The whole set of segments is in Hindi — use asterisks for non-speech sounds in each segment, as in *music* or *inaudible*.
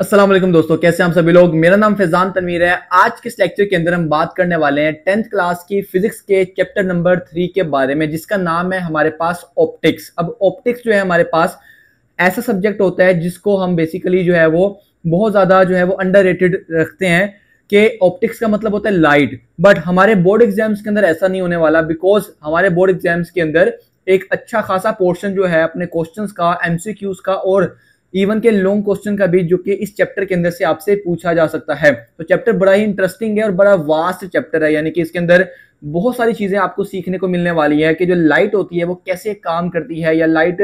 असलम दोस्तों कैसे हम सभी लोग मेरा नाम फैजान तनवीर है आज के इस लेक्चर के अंदर हम बात करने वाले हैं टेंथ क्लास की फिजिक्स के चैप्टर नंबर थ्री के बारे में जिसका नाम है हमारे पास ऑप्टिक्स अब ऑप्टिक्स जो है हमारे पास ऐसा सब्जेक्ट होता है जिसको हम बेसिकली जो है वो बहुत ज़्यादा जो है वो अंडर रखते हैं कि ऑप्टिक्स का मतलब होता है लाइट बट हमारे बोर्ड एग्जाम्स के अंदर ऐसा नहीं होने वाला बिकॉज हमारे बोर्ड एग्जाम्स के अंदर एक अच्छा खासा पोर्शन जो है अपने क्वेश्चन का एम का और इवन के लॉन्ग क्वेश्चन का भी जो कि इस चैप्टर के अंदर से आपसे पूछा जा सकता है तो चैप्टर बड़ा ही इंटरेस्टिंग है और बड़ा वास्ट चैप्टर है यानी कि इसके अंदर बहुत सारी चीजें आपको सीखने को मिलने वाली है कि जो लाइट होती है वो कैसे काम करती है या लाइट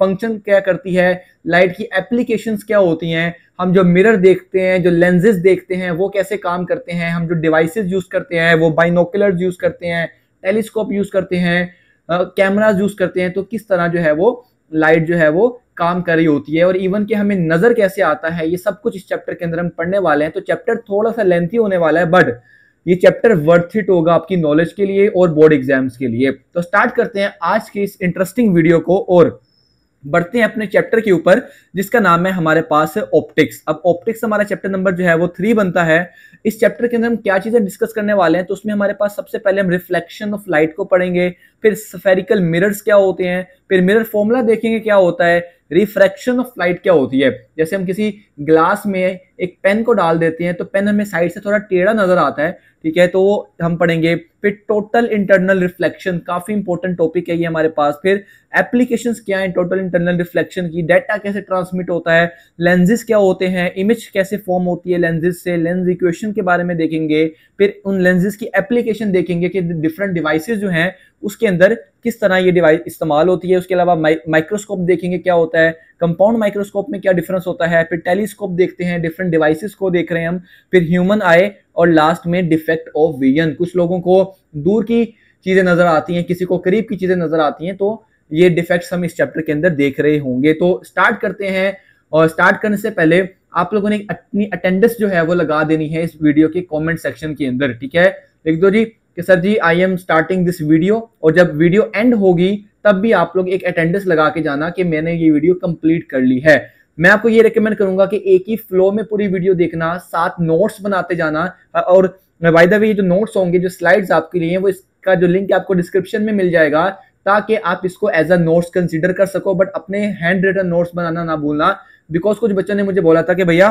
फंक्शन क्या करती है लाइट की एप्लीकेशंस क्या होती हैं हम जो मिरर देखते हैं जो लेंजेस देखते हैं वो कैसे काम करते हैं हम जो डिवाइसेस यूज़ करते हैं वो बाइनोकुलर यूज़ करते हैं टेलीस्कोप यूज़ करते हैं कैमराज यूज़ करते हैं तो किस तरह जो है वो लाइट जो है वो काम कर रही होती है और इवन के हमें नज़र कैसे आता है ये सब कुछ इस चैप्टर के अंदर हम पढ़ने वाले हैं तो चैप्टर थोड़ा सा लेंथी होने वाला है बट ये चैप्टर वर्थ इट होगा आपकी नॉलेज के लिए और बोर्ड एग्जाम्स के लिए तो स्टार्ट करते हैं आज के इस इंटरेस्टिंग वीडियो को और बढ़ते हैं अपने चैप्टर के ऊपर जिसका नाम है हमारे पास है ऑप्टिक्स अब ऑप्टिक्स हमारा चैप्टर नंबर जो है वो थ्री बनता है इस चैप्टर के अंदर हम क्या चीज़ें डिस्कस करने वाले हैं तो उसमें हमारे पास सबसे पहले हम रिफ्लेक्शन ऑफ लाइट को पढ़ेंगे फिर सफेरिकल मिरर्स क्या होते हैं फिर मिरर फॉर्मूला देखेंगे क्या होता है रिफ्रैक्शन ऑफ लाइट क्या होती है जैसे हम किसी ग्लास में एक पेन को डाल देते हैं तो पेन हमें साइड से थोड़ा टेढ़ा नजर आता है ठीक है तो हम पढ़ेंगे फिर टोटल इंटरनल रिफ्लेक्शन काफी इंपॉर्टेंट टॉपिक है ये हमारे पास फिर एप्लीकेशंस क्या है टोटल इंटरनल रिफ्लेक्शन की डाटा कैसे ट्रांसमिट होता है लेंजेस क्या होते हैं इमेज कैसे फॉर्म होती है लेंजेस से लेंस इक्वेशन के बारे में देखेंगे फिर उन लेंजेस की एप्लीकेशन देखेंगे कि डिफरेंट डिवाइसेज जो है उसके अंदर किस तरह ये डिवाइस इस्तेमाल होती है उसके अलावा माइक्रोस्कोप देखेंगे क्या होता है कंपाउंड माइक्रोस्कोप में क्या डिफरेंस होता है फिर टेलीस्कोप देखते हैं डिफरेंट डिवाइसेस को देख रहे हैं हम फिर ह्यूमन आए और लास्ट में डिफेक्ट ऑफ विजन कुछ लोगों को दूर की चीज़ें नज़र आती हैं किसी को करीब की चीज़ें नज़र आती हैं तो ये डिफेक्ट्स हम इस चैप्टर के अंदर देख रहे होंगे तो स्टार्ट करते हैं और स्टार्ट करने से पहले आप लोगों ने अपनी अटेंडेंस जो है वो लगा देनी है इस वीडियो के कमेंट सेक्शन के अंदर ठीक है देख दो जी कि sir ji I am starting this video और जब वीडियो एंड होगी तब भी आप लोग एक अटेंडेंस लगा के जाना कि मैंने ये वीडियो कंप्लीट कर ली है मैं आपको ये रिकमेंड करूंगा कि एक ही फ्लो में पूरी वीडियो देखना साथ नोट्स बनाते जाना और बाय द वे जो नोट्स होंगे जो स्लाइड्स आपके लिए हैं वो इसका जो लिंक आपको डिस्क्रिप्शन में मिल जाएगा ताकि आप इसको एज अ नोट्स कंसिडर कर सको बट अपने हैंड रिटन नोट्स बनाना ना भूलना बिकॉज कुछ बच्चों ने मुझे बोला था कि भैया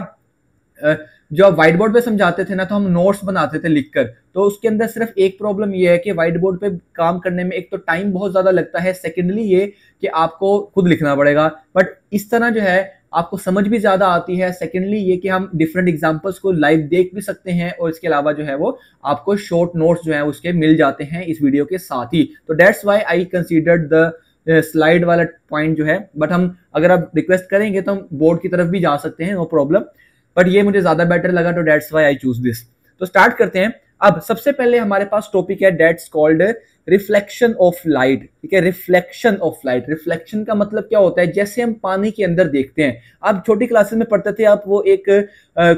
जो आप व्हाइट बोर्ड पे समझाते थे ना तो हम नोट्स बनाते थे लिखकर तो उसके अंदर सिर्फ एक प्रॉब्लम ये है कि व्हाइट बोर्ड पे काम करने में एक तो टाइम बहुत ज़्यादा लगता है सेकेंडली ये कि आपको खुद लिखना पड़ेगा बट इस तरह जो है आपको समझ भी ज़्यादा आती है सेकेंडली ये कि हम डिफरेंट एग्जाम्पल्स को लाइव देख भी सकते हैं और इसके अलावा जो है वो आपको शॉर्ट नोट्स जो है उसके मिल जाते हैं इस वीडियो के साथ ही तो that's why I consider the slide वाला पॉइंट जो है बट हम अगर आप रिक्वेस्ट करेंगे तो हम बोर्ड की तरफ भी जा सकते हैं नो प्रॉब्लम बट ये मुझे ज़्यादा बेटर लगा तो that's why I choose this तो स्टार्ट करते हैं अब सबसे पहले हमारे पास टॉपिक है that's called reflection of light ठीक है रिफ्लेक्शन ऑफ लाइट रिफ्लेक्शन का मतलब क्या होता है जैसे हम पानी के अंदर देखते हैं आप छोटी क्लासेस में पढ़ते थे आप वो एक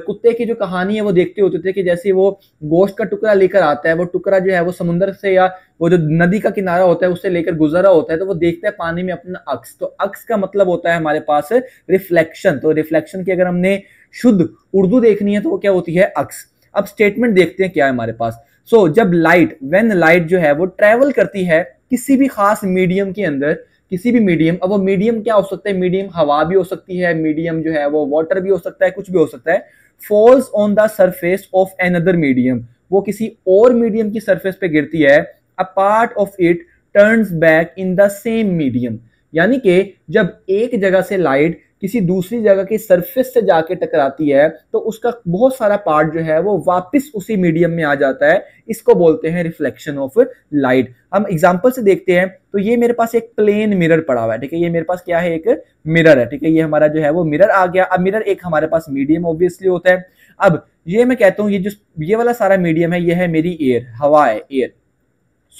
कुत्ते की जो कहानी है वो देखते होते थे कि जैसे वो गोश्त का टुकड़ा लेकर आता है वो टुकड़ा जो है वो समुंदर से या वो जो नदी का किनारा होता है उससे लेकर गुजरा होता है तो वो देखता है पानी में अपना अक्स तो अक्स का मतलब होता है हमारे पास रिफ्लेक्शन तो रिफ्लेक्शन की अगर हमने शुद्ध उर्दू देखनी है तो वो क्या होती है अक्स अब स्टेटमेंट देखते हैं क्या है हमारे पास सो so, जब लाइट वेन लाइट जो है वो ट्रेवल करती है किसी भी खास मीडियम के अंदर किसी भी मीडियम अब वो मीडियम क्या हो सकता है मीडियम हवा भी हो सकती है मीडियम जो है वो वाटर भी हो सकता है कुछ भी हो सकता है falls on the surface of another medium वो किसी और मीडियम की सरफेस पे गिरती है a part of it turns back in the same medium यानी कि जब एक जगह से लाइट किसी दूसरी जगह की सरफेस से जाके टकराती है तो उसका बहुत सारा पार्ट जो है वो वापस उसी मीडियम में आ जाता है इसको बोलते हैं रिफ्लेक्शन ऑफ लाइट हम एग्जाम्पल से देखते हैं तो ये मेरे पास एक प्लेन मिरर पड़ा हुआ है ठीक है ये मेरे पास क्या है एक मिरर है ठीक है ये हमारा जो है वो मिरर आ गया अब मिरर एक हमारे पास मीडियम ऑब्वियसली होता है अब ये मैं कहता हूँ ये जो ये वाला सारा मीडियम है ये है मेरी एयर हवा है एयर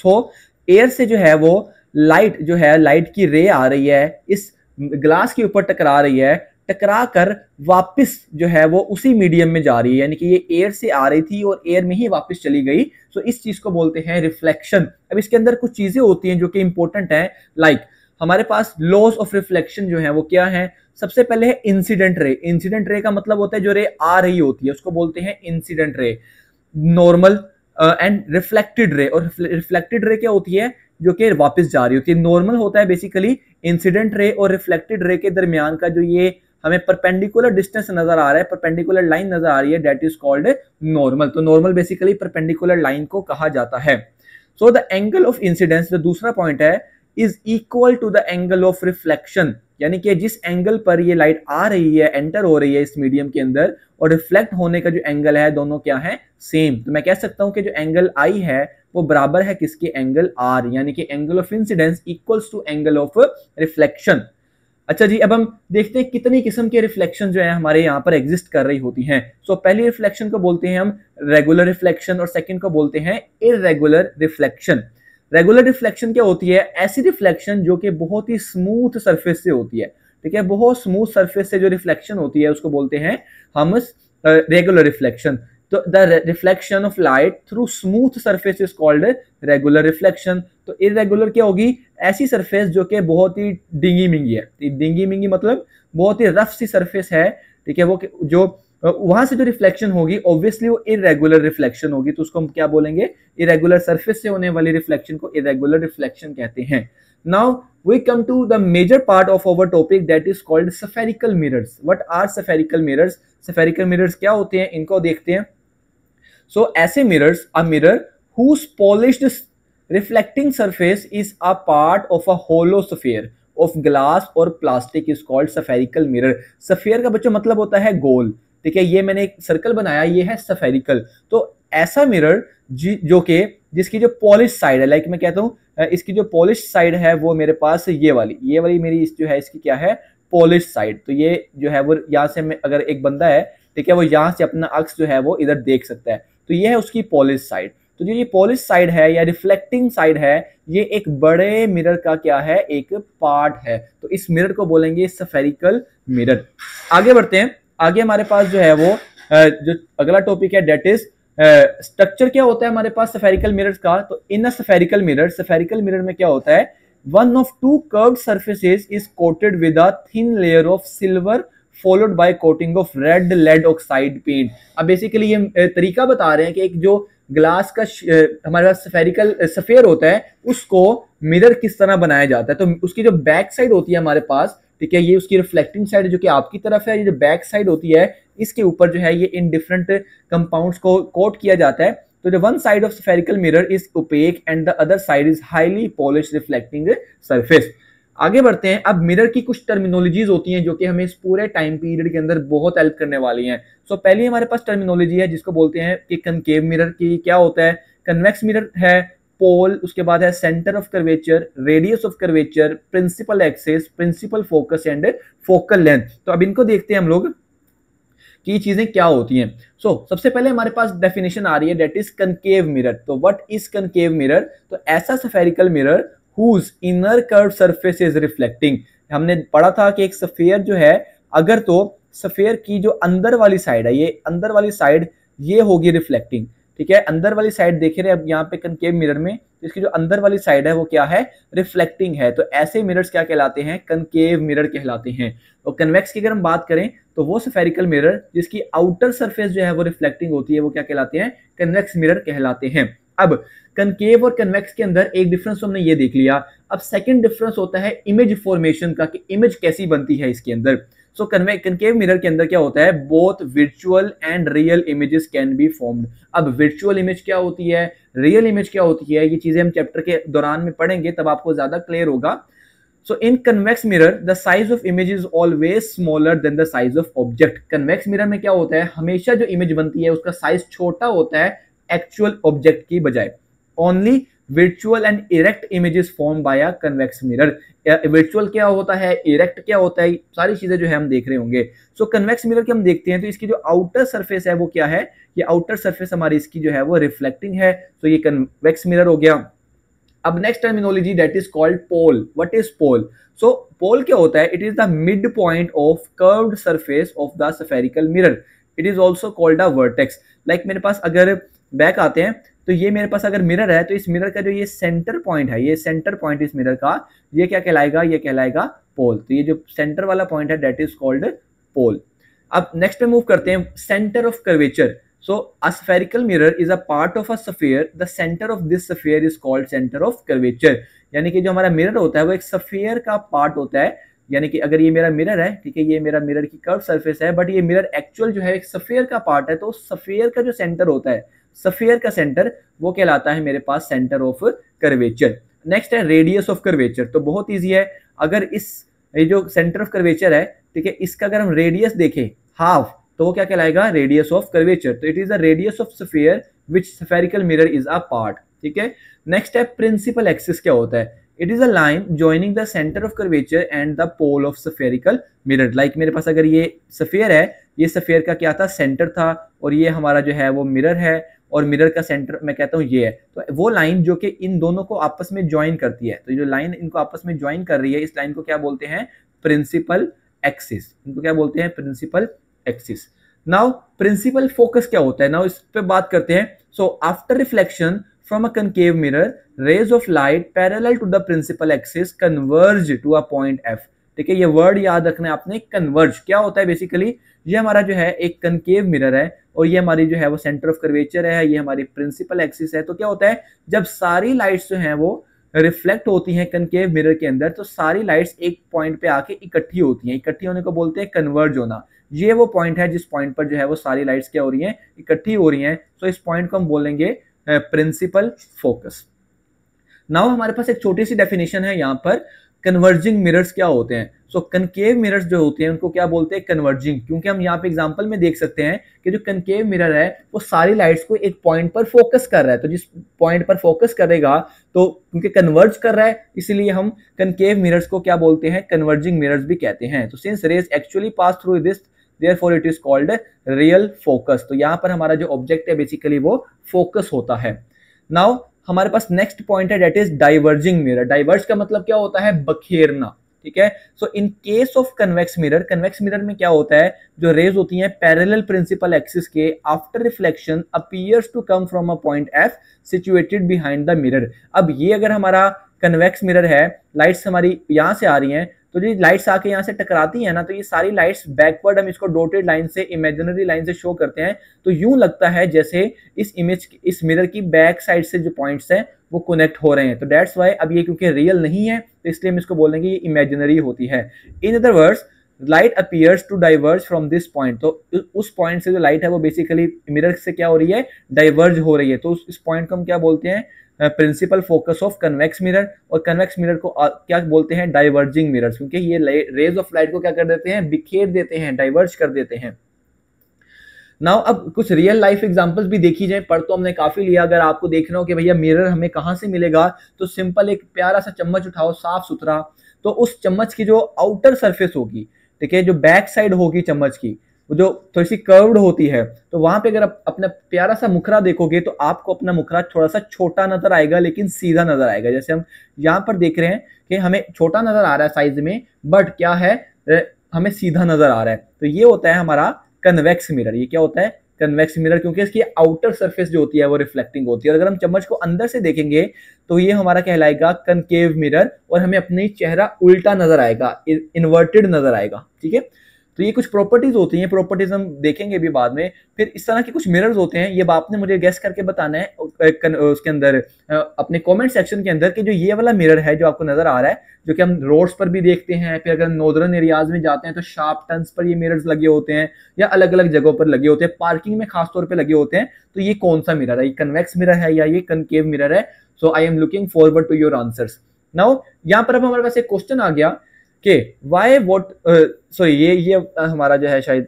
सो एयर से जो है वो लाइट जो है लाइट की रे आ रही है इस ग्लास के ऊपर टकरा रही है टकरा कर वापिस जो है वो उसी मीडियम में जा रही है यानी कि ये एयर से आ रही थी और एयर में ही वापस चली गई सो इस चीज़ को बोलते हैं रिफ्लेक्शन अब इसके अंदर कुछ चीज़ें होती हैं जो कि इंपॉर्टेंट हैं लाइक हमारे पास लॉस ऑफ रिफ्लेक्शन जो है वो क्या है सबसे पहले है इंसिडेंट रे इंसिडेंट रे का मतलब होता है जो रे आ रही होती है उसको बोलते हैं incident ray normal and reflected रे और रिफ्लेक्टेड रे क्या होती है जो कि वापस जा रही होती है नॉर्मल होता है बेसिकली इंसिडेंट रे और रिफ्लेक्टेड रे के दरमियान का जो ये हमें परपेंडिकुलर डिस्टेंस नजर आ रहा है परपेंडिकुलर लाइन नजर आ रही है डेट इज कॉल्ड नॉर्मल तो नॉर्मल बेसिकली परपेंडिकुलर लाइन को कहा जाता है so the angle of incidence जो दूसरा पॉइंट है is equal to the angle of reflection यानी कि जिस एंगल पर ये लाइट आ रही है एंटर हो रही है इस मीडियम के अंदर और रिफ्लेक्ट होने का जो एंगल है दोनों क्या है सेम तो मैं कह सकता हूं कि जो एंगल आई है वो बराबर है किसके एंगल आर यानी कि angle of incidence equals to angle of reflection अच्छा जी अब हम देखते हैं कितनी किस्म के रिफ्लेक्शन जो है हमारे यहाँ पर एग्जिस्ट कर रही होती हैं सो so, पहली रिफ्लेक्शन को बोलते हैं हम रेगुलर रिफ्लेक्शन और सेकंड को बोलते हैं इरेगुलर रिफ्लेक्शन रेगुलर रिफ्लेक्शन क्या होती है ऐसी रिफ्लेक्शन जो कि बहुत ही स्मूथ सरफेस से होती है ठीक है बहुत स्मूथ सर्फेस से जो रिफ्लेक्शन होती है उसको बोलते हैं हम रेगुलर रिफ्लेक्शन तो the reflection of light through smooth surface is called regular reflection तो इरेगुलर क्या होगी ऐसी सरफेस जो कि बहुत ही डिंगी मिंगी है डिंगी तो मिंगी मतलब बहुत ही रफ सी सरफेस है ठीक है वो जो वहां से जो रिफ्लेक्शन होगी ऑब्वियसली वो इरेगुलर रिफ्लेक्शन होगी तो उसको हम क्या बोलेंगे इरेगुलर सरफेस से होने वाली रिफ्लेक्शन को इरेगुलर रिफ्लेक्शन कहते हैं now we come to the major part of our topic that is called spherical mirrors what are spherical mirrors spherical mirrors क्या होते हैं इनको देखते हैं सो ऐसे mirrors a mirror whose polish reflecting surface is a part of a hollow sphere of glass और plastic is called spherical mirror sphere का बच्चों मतलब होता है गोल ठीक है ये मैंने एक सर्कल बनाया ये है सफेरिकल तो ऐसा मिरर जो कि जिसकी जो पॉलिश साइड है लाइक मैं कहता हूँ इसकी जो पॉलिश साइड है वो मेरे पास ये वाली ये वाली मेरी इस जो है इसकी क्या है पॉलिश साइड तो ये जो है वो यहाँ से मैं अगर एक बंदा है ठीक है वो यहाँ से अपना अक्स जो है वो इधर देख सकता है तो ये है उसकी पॉलिस साइड तो जो ये पॉलिस साइड है या रिफ्लेक्टिंग साइड है ये एक बड़े मिरर का क्या है एक पार्ट है तो इस मिरर को बोलेंगे सफेरिकल मिरर आगे बढ़ते हैं आगे हमारे पास जो है वो जो अगला टॉपिक है डेट इज स्ट्रक्चर क्या होता है हमारे पास सफेरिकल मिरर का तो in a spherical mirror spherical mirror में क्या होता है one of two curve surfaces is coated with a thin layer of silver followed by coating of red lead oxide paint अब बेसिकली ये तरीका बता रहे हैं कि एक जो ग्लास का हमारे पास सफेरिकल सफेयर होता है उसको मिरर किस तरह बनाया जाता है तो उसकी जो बैक साइड होती है हमारे पास ठीक है ये उसकी रिफ्लेक्टिंग साइड जो कि आपकी तरफ है ये जो बैक साइड होती है इसके ऊपर जो है ये इन डिफरेंट कंपाउंड्स को कोट किया जाता है तो जो one side of spherical mirror is opaque and the other side is highly polish reflecting surface आगे बढ़ते हैं अब मिरर की कुछ टर्मिनोलॉजीज होती हैं जो कि हमें इस पूरे टाइम पीरियड के अंदर बहुत हेल्प करने वाली हैं सो so, पहली हमारे पास टर्मिनोलॉजी है जिसको बोलते हैं कि कनकेव मिरर की क्या होता है कन्वेक्स मिरर है पोल उसके बाद है centre of curvature radius of curvature principal axis principal focus and focal length तो अब इनको देखते हैं हम लोग कि ये चीज़ें क्या होती हैं सो so, सबसे पहले हमारे पास डेफिनेशन आ रही है डेट इज कनकेव मिरर तो व्हाट इज कनकेव मिरर तो ऐसा spherical mirror whose curve surface is reflecting हमने पढ़ा था कि एक सफ़ेयर जो है अगर तो सफ़ेयर की जो अंदर वाली साइड है ये अंदर वाली साइड ये होगी रिफ्लेक्टिंग ठीक है अंदर वाली साइड देख रहे हैं अब यहाँ पे कनकेव मिरर में इसकी जो अंदर वाली साइड है वो क्या है रिफ्लेक्टिंग है तो ऐसे मिरर्स क्या कहलाते हैं कनकेव मिरर कहलाते हैं और कन्वेक्स की अगर हम बात करें तो वो सफेरिकल मिरर जिसकी आउटर सरफेस जो है वो रिफ्लेक्टिंग होती है वो क्या कहलाते हैं कन्वेक्स मिरर कहलाते हैं अब कनकेव और कन्वेक्स के अंदर एक डिफरेंस हमने ये देख लिया अब सेकंड डिफरेंस होता है इमेज फॉर्मेशन का कि इमेज कैसी बनती है इसके अंदर सो कन्वे कनकेव मिरर के अंदर क्या होता है both virtual and real images can be formed अब वर्चुअल इमेज क्या होती है रियल इमेज क्या होती है ये चीजें हम चैप्टर के दौरान में पढ़ेंगे तब आपको ज्यादा क्लियर होगा so in convex mirror the size of image is always smaller than the size of object convex mirror में क्या होता है हमेशा जो इमेज बनती है उसका साइज छोटा होता है एक्चुअल ऑब्जेक्ट की बजाय only virtual and erect images form by a convex mirror virtual क्या होता है इरेक्ट क्या होता है सारी चीजें जो है हम देख रहे होंगे सो कन्वेक्स मिरर के हम देखते हैं तो इसकी जो आउटर सरफेस है वो क्या है ये आउटर सरफेस हमारी इसकी जो है वो रिफ्लेक्टिंग है सो so ये कन्वेक्स मिरर हो गया अब next terminology that is called pole what is pole so pole क्या होता है it is the mid point of curved surface of the spherical mirror it is also called a vertex like मेरे पास अगर बैक आते हैं तो ये मेरे पास अगर मिरर है तो इस मिरर का जो ये सेंटर पॉइंट है ये सेंटर पॉइंट इस मिरर का ये क्या कहलाएगा ये कहलाएगा पोल तो ये जो सेंटर वाला पॉइंट है डेट इज कॉल्ड पोल अब नेक्स्ट पे मूव करते हैं centre of curvature so a spherical mirror is a part of a sphere the centre of this sphere is called centre of curvature यानी कि जो हमारा मिरर होता है वो एक सफेयर का पार्ट होता है यानी कि अगर ये मेरा मिरर है ठीक है ये मेरा मिरर की कर्व सरफेस है बट ये मिरर एक्चुअल जो है एक सफ़ेयर का पार्ट है तो सफ़ेयर का जो सेंटर होता है सफ़ेयर का सेंटर वो कहलाता है मेरे पास सेंटर ऑफ कर्वेचर नेक्स्ट है रेडियस ऑफ कर्वेचर तो बहुत ईजी है अगर इस ये जो सेंटर ऑफ कर्वेचर है ठीक है इसका अगर हम रेडियस देखें हाफ तो वो क्या कहलाएगा रेडियस ऑफ कर्वेचर तो it is a radius of sphere which spherical mirror is a part ठीक है नेक्स्ट है प्रिंसिपल एक्सिस क्या होता है it is a line joining the centre of curvature and the pole of spherical mirror like मेरे पास अगर ये सफेयर है ये सफेयर का क्या था सेंटर था और ये हमारा जो है वो मिरर है और मिरर का सेंटर मैं कहता हूँ ये है तो वो लाइन जो कि इन दोनों को आपस में ज्वाइन करती है तो जो लाइन इनको आपस में ज्वाइन कर रही है इस लाइन को क्या बोलते हैं प्रिंसिपल एक्सिस इनको क्या बोलते हैं principal axis now principal focus क्या होता है नाउ इस पर बात करते हैं so after reflection from a concave mirror, rays of light parallel to the principal axis converge to a point F. ठीक है ये वर्ड याद रखना है आपने कन्वर्ज क्या होता है बेसिकली ये हमारा जो है एक कनकेव मिरर है और ये हमारी जो है वो सेंटर ऑफ कर्वेचर है ये हमारी प्रिंसिपल एक्सिस है तो क्या होता है जब सारी लाइट्स जो हैं वो रिफ्लेक्ट होती हैं कनकेव मिरर के अंदर तो सारी लाइट्स एक पॉइंट पे आके इकट्ठी होती हैं इकट्ठी होने को बोलते हैं कन्वर्ज होना ये वो पॉइंट है जिस पॉइंट पर जो है वो सारी लाइट्स क्या हो रही हैं इकट्ठी हो रही हैं सो तो so इस पॉइंट को हम बोलेंगे प्रिंसिपल फोकस नाउ हमारे पास एक छोटी सी डेफिनेशन है यहां पर कन्वर्जिंग मिरर्स क्या होते हैं सो कनकेव मिरर्स जो होते हैं उनको क्या बोलते हैं कन्वर्जिंग क्योंकि हम यहाँ पे एग्जांपल में देख सकते हैं कि जो कनकेव मिरर है वो सारी लाइट्स को एक पॉइंट पर फोकस कर रहा है तो जिस पॉइंट पर फोकस करेगा तो क्योंकि कन्वर्ज कर रहा है इसलिए हम कनकेव मिरर्स को क्या बोलते हैं कन्वर्जिंग मिरर्स भी कहते हैं तो since rays actually pass through this therefore it is called real focus तो यहाँ पर हमारा जो ऑब्जेक्ट है बेसिकली वो फोकस होता है नाउ हमारे पास नेक्स्ट पॉइंट है that is diverging mirror diverge का मतलब क्या होता है बखेरना ठीक है so in case of convex mirror convex mirror में क्या होता है जो रेज होती है पैरेलल प्रिंसिपल एक्सिस के after reflection appears to come from a point F situated behind the mirror अब ये अगर हमारा कन्वेक्स मिरर है लाइट्स हमारी यहां से आ रही हैं तो जो लाइट्स आके यहाँ से टकराती है ना तो ये सारी लाइट्स बैकवर्ड हम इसको डोटेड लाइन से इमेजिनरी लाइन से शो करते हैं तो यूं लगता है जैसे इस इमेज इस मिरर की बैक साइड से जो पॉइंट्स हैं वो कनेक्ट हो रहे हैं तो डेट्स वाई अब ये क्योंकि रियल नहीं है तो इसलिए हम इसको बोलेंगे ये इमेजिनरी होती है in other words light appears to diverge from this point तो उस पॉइंट से जो लाइट है वो बेसिकली मिरर से क्या हो रही है डाइवर्ज हो रही है तो उस इस पॉइंट को हम क्या बोलते हैं principal focus of convex mirror और कन्वेक्स मिरर को क्या बोलते हैं डाइवर्जिंग मिरर क्योंकि ये रेज ऑफ लाइट को क्या कर देते हैं बिखेर देते हैं डाइवर्ज कर देते हैं नाउ अब कुछ रियल लाइफ एग्जांपल्स भी देखी जाए पर तो हमने काफ़ी लिया अगर आपको देखना हो कि भैया मिरर हमें कहाँ से मिलेगा तो सिंपल एक प्यारा सा चम्मच उठाओ साफ सुथरा तो उस चम्मच की जो आउटर सरफेस होगी ठीक है जो बैक साइड होगी चम्मच की वो जो थोड़ी सी कर्व्ड होती है तो वहां पे अगर आप अपना प्यारा सा मुखरा देखोगे तो आपको अपना मुखरा थोड़ा सा छोटा नजर आएगा लेकिन सीधा नजर आएगा जैसे हम यहाँ पर देख रहे हैं कि हमें छोटा नजर आ रहा है साइज में बट क्या है हमें सीधा नजर आ रहा है तो ये होता है हमारा कन्वेक्स मिरर ये क्या होता है कन्वेक्स मिरर क्योंकि इसकी आउटर सरफेस जो होती है वो रिफ्लेक्टिंग होती है और अगर हम चम्मच को अंदर से देखेंगे तो ये हमारा कहलाएगा कनकेव मिरर और हमें अपने चेहरा उल्टा नजर आएगा इन्वर्टेड नजर आएगा ठीक है तो ये कुछ प्रॉपर्टीज़ होती हैं प्रॉपर्टीज़ हम देखेंगे भी बाद में फिर इस तरह के कुछ मिरर्स होते हैं ये आपने मुझे गेस करके बताना है उसके अंदर अपने कमेंट सेक्शन के अंदर कि जो ये वाला मिरर है जो आपको नज़र आ रहा है जो कि हम रोड्स पर भी देखते हैं फिर अगर नॉर्दर्न एरियाज में जाते हैं तो शार्प टर्न्स पर ये मिरर्स लगे होते हैं या अलग अलग जगहों पर लगे होते हैं पार्किंग में खासतौर पर लगे होते हैं तो ये कौन सा मिरर है ये कन्वेक्स मिरर है या ये कनकेव मिरर है so I am looking forward to your answer now यहाँ पर अब हमारे पास एक क्वेश्चन आ गया कि वाई वोट सॉरी ये ये uh, हमारा जो है शायद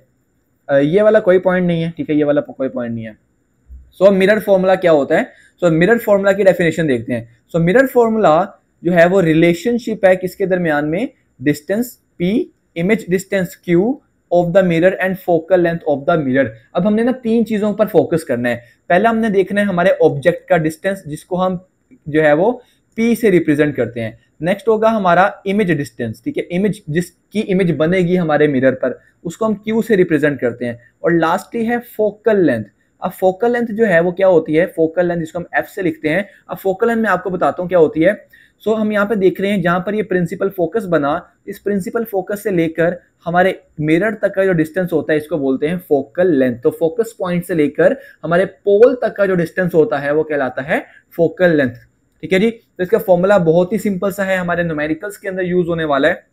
uh, ये वाला कोई पॉइंट नहीं है ठीक है ये वाला कोई पॉइंट नहीं है सो मिरर फॉर्मूला क्या होता है सो मिरर फॉर्मूला की डेफिनेशन देखते हैं सो मिरर फॉर्मूला जो है वो रिलेशनशिप है किसके दरमियान में distance p image distance q of the mirror and focal length of the mirror अब हमने ना तीन चीज़ों पर फोकस करना है पहला हमने देखना है हमारे ऑब्जेक्ट का डिस्टेंस जिसको हम जो है वो पी से रिप्रेजेंट करते हैं नेक्स्ट होगा हमारा इमेज डिस्टेंस ठीक है इमेज जिसकी इमेज बनेगी हमारे मिरर पर उसको हम क्यू से रिप्रेजेंट करते हैं और लास्टली है फोकल लेंथ अब फोकल लेंथ जो है वो क्या होती है फोकल लेंथ जिसको हम एफ से लिखते हैं अब फोकल लेंथ में आपको बताता हूँ क्या होती है सो so, हम यहाँ पे देख रहे हैं जहाँ पर ये प्रिंसिपल फोकस बना इस प्रिंसिपल फोकस से लेकर हमारे मिरर तक का जो डिस्टेंस होता है इसको बोलते हैं फोकल लेंथ तो फोकस पॉइंट से लेकर हमारे पोल तक का जो डिस्टेंस होता है वो कहलाता है फोकल लेंथ ठीक है जी तो इसका फॉर्मूला बहुत ही सिंपल सा है हमारे न्यूमेरिकल्स के अंदर यूज होने वाला है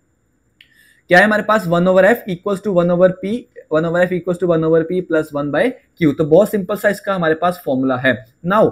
क्या है हमारे पास one over f equal to one over p one over f equal to one over p plus one by q तो बहुत सिंपल सा इसका हमारे पास फॉर्मूला है नाउ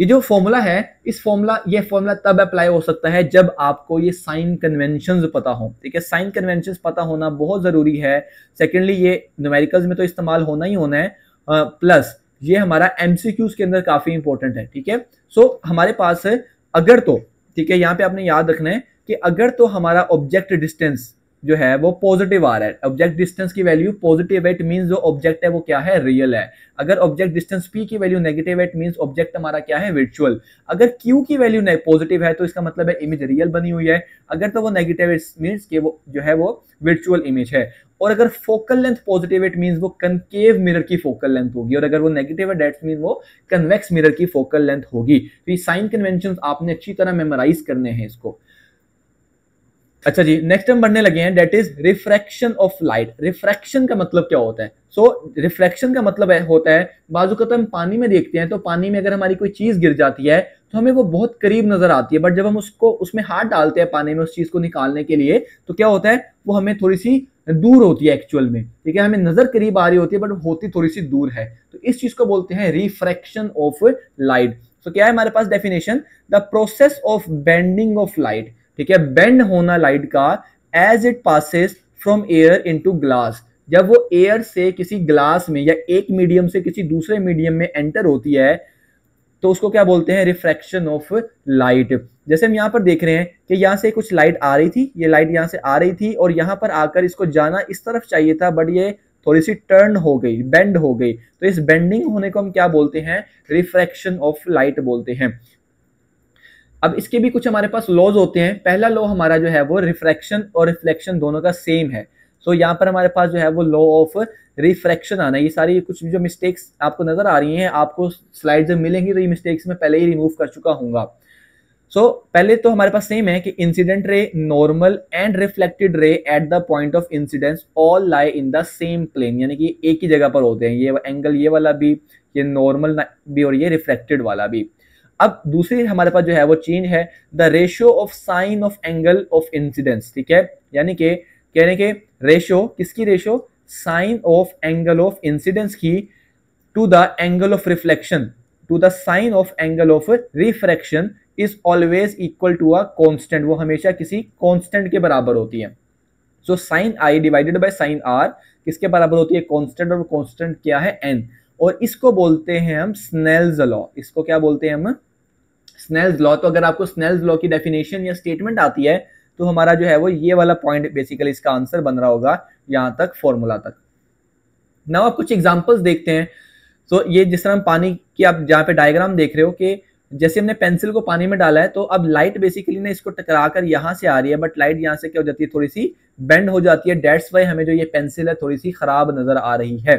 ये जो फॉर्मूला है इस फॉर्मूला ये फॉर्मूला तब अप्लाई हो सकता है जब आपको ये साइन कन्वेंशन पता हो ठीक है साइन कन्वेंशन पता होना बहुत ज़रूरी है सेकेंडली ये न्यूमेरिकल्स में तो इस्तेमाल होना ही होना है प्लस uh, ये हमारा एमसीक्यूज के अंदर काफ़ी इंपॉर्टेंट है ठीक है सो so, हमारे पास है अगर तो ठीक है यहाँ पे आपने याद रखना है कि अगर तो हमारा ऑब्जेक्ट डिस्टेंस जो है वो पॉजिटिव आ रहा है ऑब्जेक्ट डिस्टेंस की वैल्यू पॉजिटिव है इट मीन जो ऑब्जेक्ट है वो क्या है रियल है अगर ऑब्जेक्ट डिस्टेंस पी की वैल्यू नेगेटिव है इट मीन ऑब्जेक्ट हमारा क्या है वर्चुअल अगर क्यू की वैल्यू पॉजिटिव है तो इसका मतलब है इमेज रियल बनी हुई है अगर तो वो नेगेटिव मीन्स के वो जो है वो वर्चुअल इमेज है और अगर focal length positive it mean वो कनकेव मिरर की फोकल लेंथ होगी और अगर वो नेगेटिव है डेट मीन वो कन्वेक्स मिरर की फोकल लेंथ होगी तो ये साइन कन्वेंशन आपने अच्छी तरह मेमोराइज करने हैं इसको अच्छा जी नेक्स्ट हम बढ़ने लगे हैं that is refraction of light refraction का मतलब क्या होता है सो so, रिफ्रैक्शन का मतलब है, होता है बाजू का तो हम पानी में देखते हैं तो पानी में अगर हमारी कोई चीज गिर जाती है तो हमें वो बहुत करीब नजर आती है बट जब हम उसको उसमें हाथ डालते हैं पानी में उस चीज को निकालने के लिए तो क्या होता है वो हमें थोड़ी सी दूर होती है एक्चुअल में ठीक है हमें नजर करीब आ रही होती है बट होती थोड़ी सी दूर है तो इस चीज को बोलते हैं रिफ्रैक्शन ऑफ लाइट तो क्या है हमारे पास definition the process of bending of light ठीक है बेंड होना लाइट का as it passes from air into glass जब वो एयर से किसी ग्लास में या एक मीडियम से किसी दूसरे मीडियम में एंटर होती है तो उसको क्या बोलते हैं रिफ्रैक्शन ऑफ लाइट जैसे हम यहां पर देख रहे हैं कि यहां से कुछ लाइट आ रही थी ये लाइट यहां से आ रही थी और यहां पर आकर इसको जाना इस तरफ चाहिए था बट ये थोड़ी सी टर्न हो गई बेंड हो गई तो इस बेंडिंग होने को हम क्या बोलते हैं रिफ्रैक्शन ऑफ लाइट बोलते हैं अब इसके भी कुछ हमारे पास लॉज होते हैं पहला लॉ हमारा जो है वो रिफ्रैक्शन और रिफ्लेक्शन दोनों का सेम है सो so, यहाँ पर हमारे पास जो है वो लॉ ऑफ रिफ्रैक्शन आना ये सारी कुछ जो मिस्टेक्स आपको नज़र आ रही हैं आपको स्लाइड जब मिलेंगी तो ये मिस्टेक्स मैं पहले ही रिमूव कर चुका हूँ सो so, पहले तो हमारे पास सेम है कि incident ray normal and reflected ray at the point of incidence all lie in the same plane यानी कि एक ही जगह पर होते हैं ये एंगल ये वाला भी ये नॉर्मल भी और ये रिफ्लेक्टेड वाला भी अब दूसरी हमारे पास जो है वो चेंज है the ratio of sine of angle of incidence ठीक है यानी कि कह रहे कि रेशियो किसकी ratio sine of angle of incidence की to the angle of reflection to the sine of angle of refraction is always equal to a constant वो हमेशा किसी कॉन्स्टेंट के बराबर होती है so sine i divided by sine r किसके बराबर होती है कॉन्स्टेंट और कॉन्स्टेंट क्या है एन और इसको बोलते हैं हम स्नेल्स लॉ इसको क्या बोलते हैं हम स्नेल्स लॉ तो अगर आपको स्नेल्स लॉ की डेफिनेशन या स्टेटमेंट आती है तो हमारा जो है वो ये वाला पॉइंट बेसिकली इसका आंसर बन रहा होगा यहाँ तक फॉर्मूला तक नाउ आप कुछ एग्जाम्पल्स देखते हैं तो so, ये जिस तरह हम पानी की आप जहाँ पे डायग्राम देख रहे हो कि जैसे हमने पेंसिल को पानी में डाला है तो अब लाइट बेसिकली ना इसको टकरा कर यहाँ से आ रही है बट लाइट यहाँ से क्या हो जाती है थोड़ी सी बेंड हो जाती है डेट्स वाई हमें जो ये पेंसिल है थोड़ी सी खराब नजर आ रही है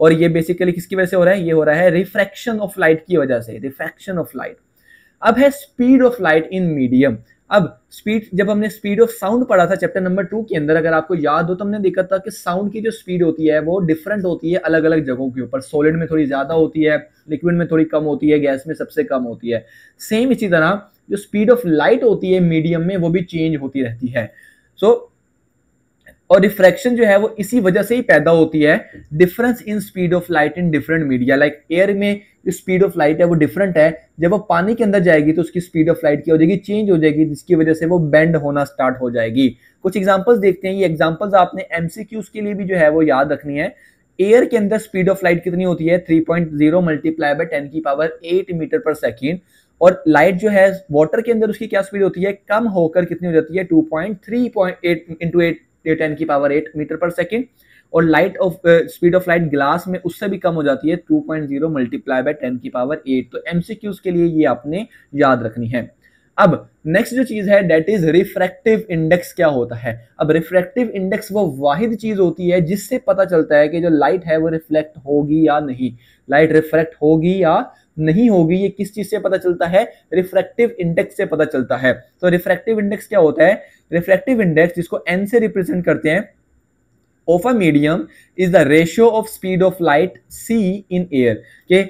और ये बेसिकली किसकी वजह से हो रहा है ये हो रहा है रिफ्रैक्शन ऑफ लाइट की वजह से रिफ्रैक्शन ऑफ लाइट अब है speed of light in medium अब स्पीड जब हमने स्पीड ऑफ साउंड पढ़ा था चैप्टर नंबर टू के अंदर अगर आपको याद हो तो हमने देखा था कि साउंड की जो स्पीड होती है वो डिफरेंट होती है अलग अलग जगहों के ऊपर सॉलिड में थोड़ी ज़्यादा होती है लिक्विड में थोड़ी कम होती है गैस में सबसे कम होती है सेम इसी तरह जो स्पीड ऑफ लाइट होती है मीडियम में वो भी चेंज होती रहती है सो so, और रिफ्रैक्शन जो है वो इसी वजह से ही पैदा होती है difference in speed of light in different media like air में जो स्पीड ऑफ लाइट है वो डिफरेंट है जब वो पानी के अंदर जाएगी तो उसकी स्पीड ऑफ लाइट क्या हो जाएगी चेंज हो जाएगी जिसकी वजह से वो बेंड होना स्टार्ट हो जाएगी कुछ एग्जाम्पल्स देखते हैं ये एग्जाम्पल्स आपने एमसीक्यूज के लिए भी जो है वो याद रखनी है एयर के अंदर स्पीड ऑफ लाइट कितनी होती है 3.0 point zero multiply by ten की पावर 8 मीटर पर सेकेंड और लाइट जो है वाटर के अंदर उसकी क्या स्पीड होती है कम होकर कितनी हो जाती है 2.3 point eight into eight ten की power eight metre per second और light of speed of light glass में उससे भी कम हो जाती है 2.0 point zero multiply by ten की पावर एट तो एमसीक्यूज के लिए ये आपने याद रखनी है अब नेक्स्ट जो चीज है डेट इज रिफ्रैक्टिव इंडेक्स क्या होता है अब रिफ्रैक्टिव इंडेक्स वो वाहिद चीज होती है जिससे पता चलता है कि जो लाइट है वो रिफ्लेक्ट होगी या नहीं लाइट रिफ्रैक्ट होगी या नहीं होगी ये किस चीज से पता चलता है रिफ्रैक्टिव इंडेक्स से पता चलता है तो रिफ्रैक्टिव इंडेक्स क्या होता है रिफ्रैक्टिव इंडेक्स जिसको एन से रिप्रेजेंट करते हैं of a medium is the ratio of speed of light c in air के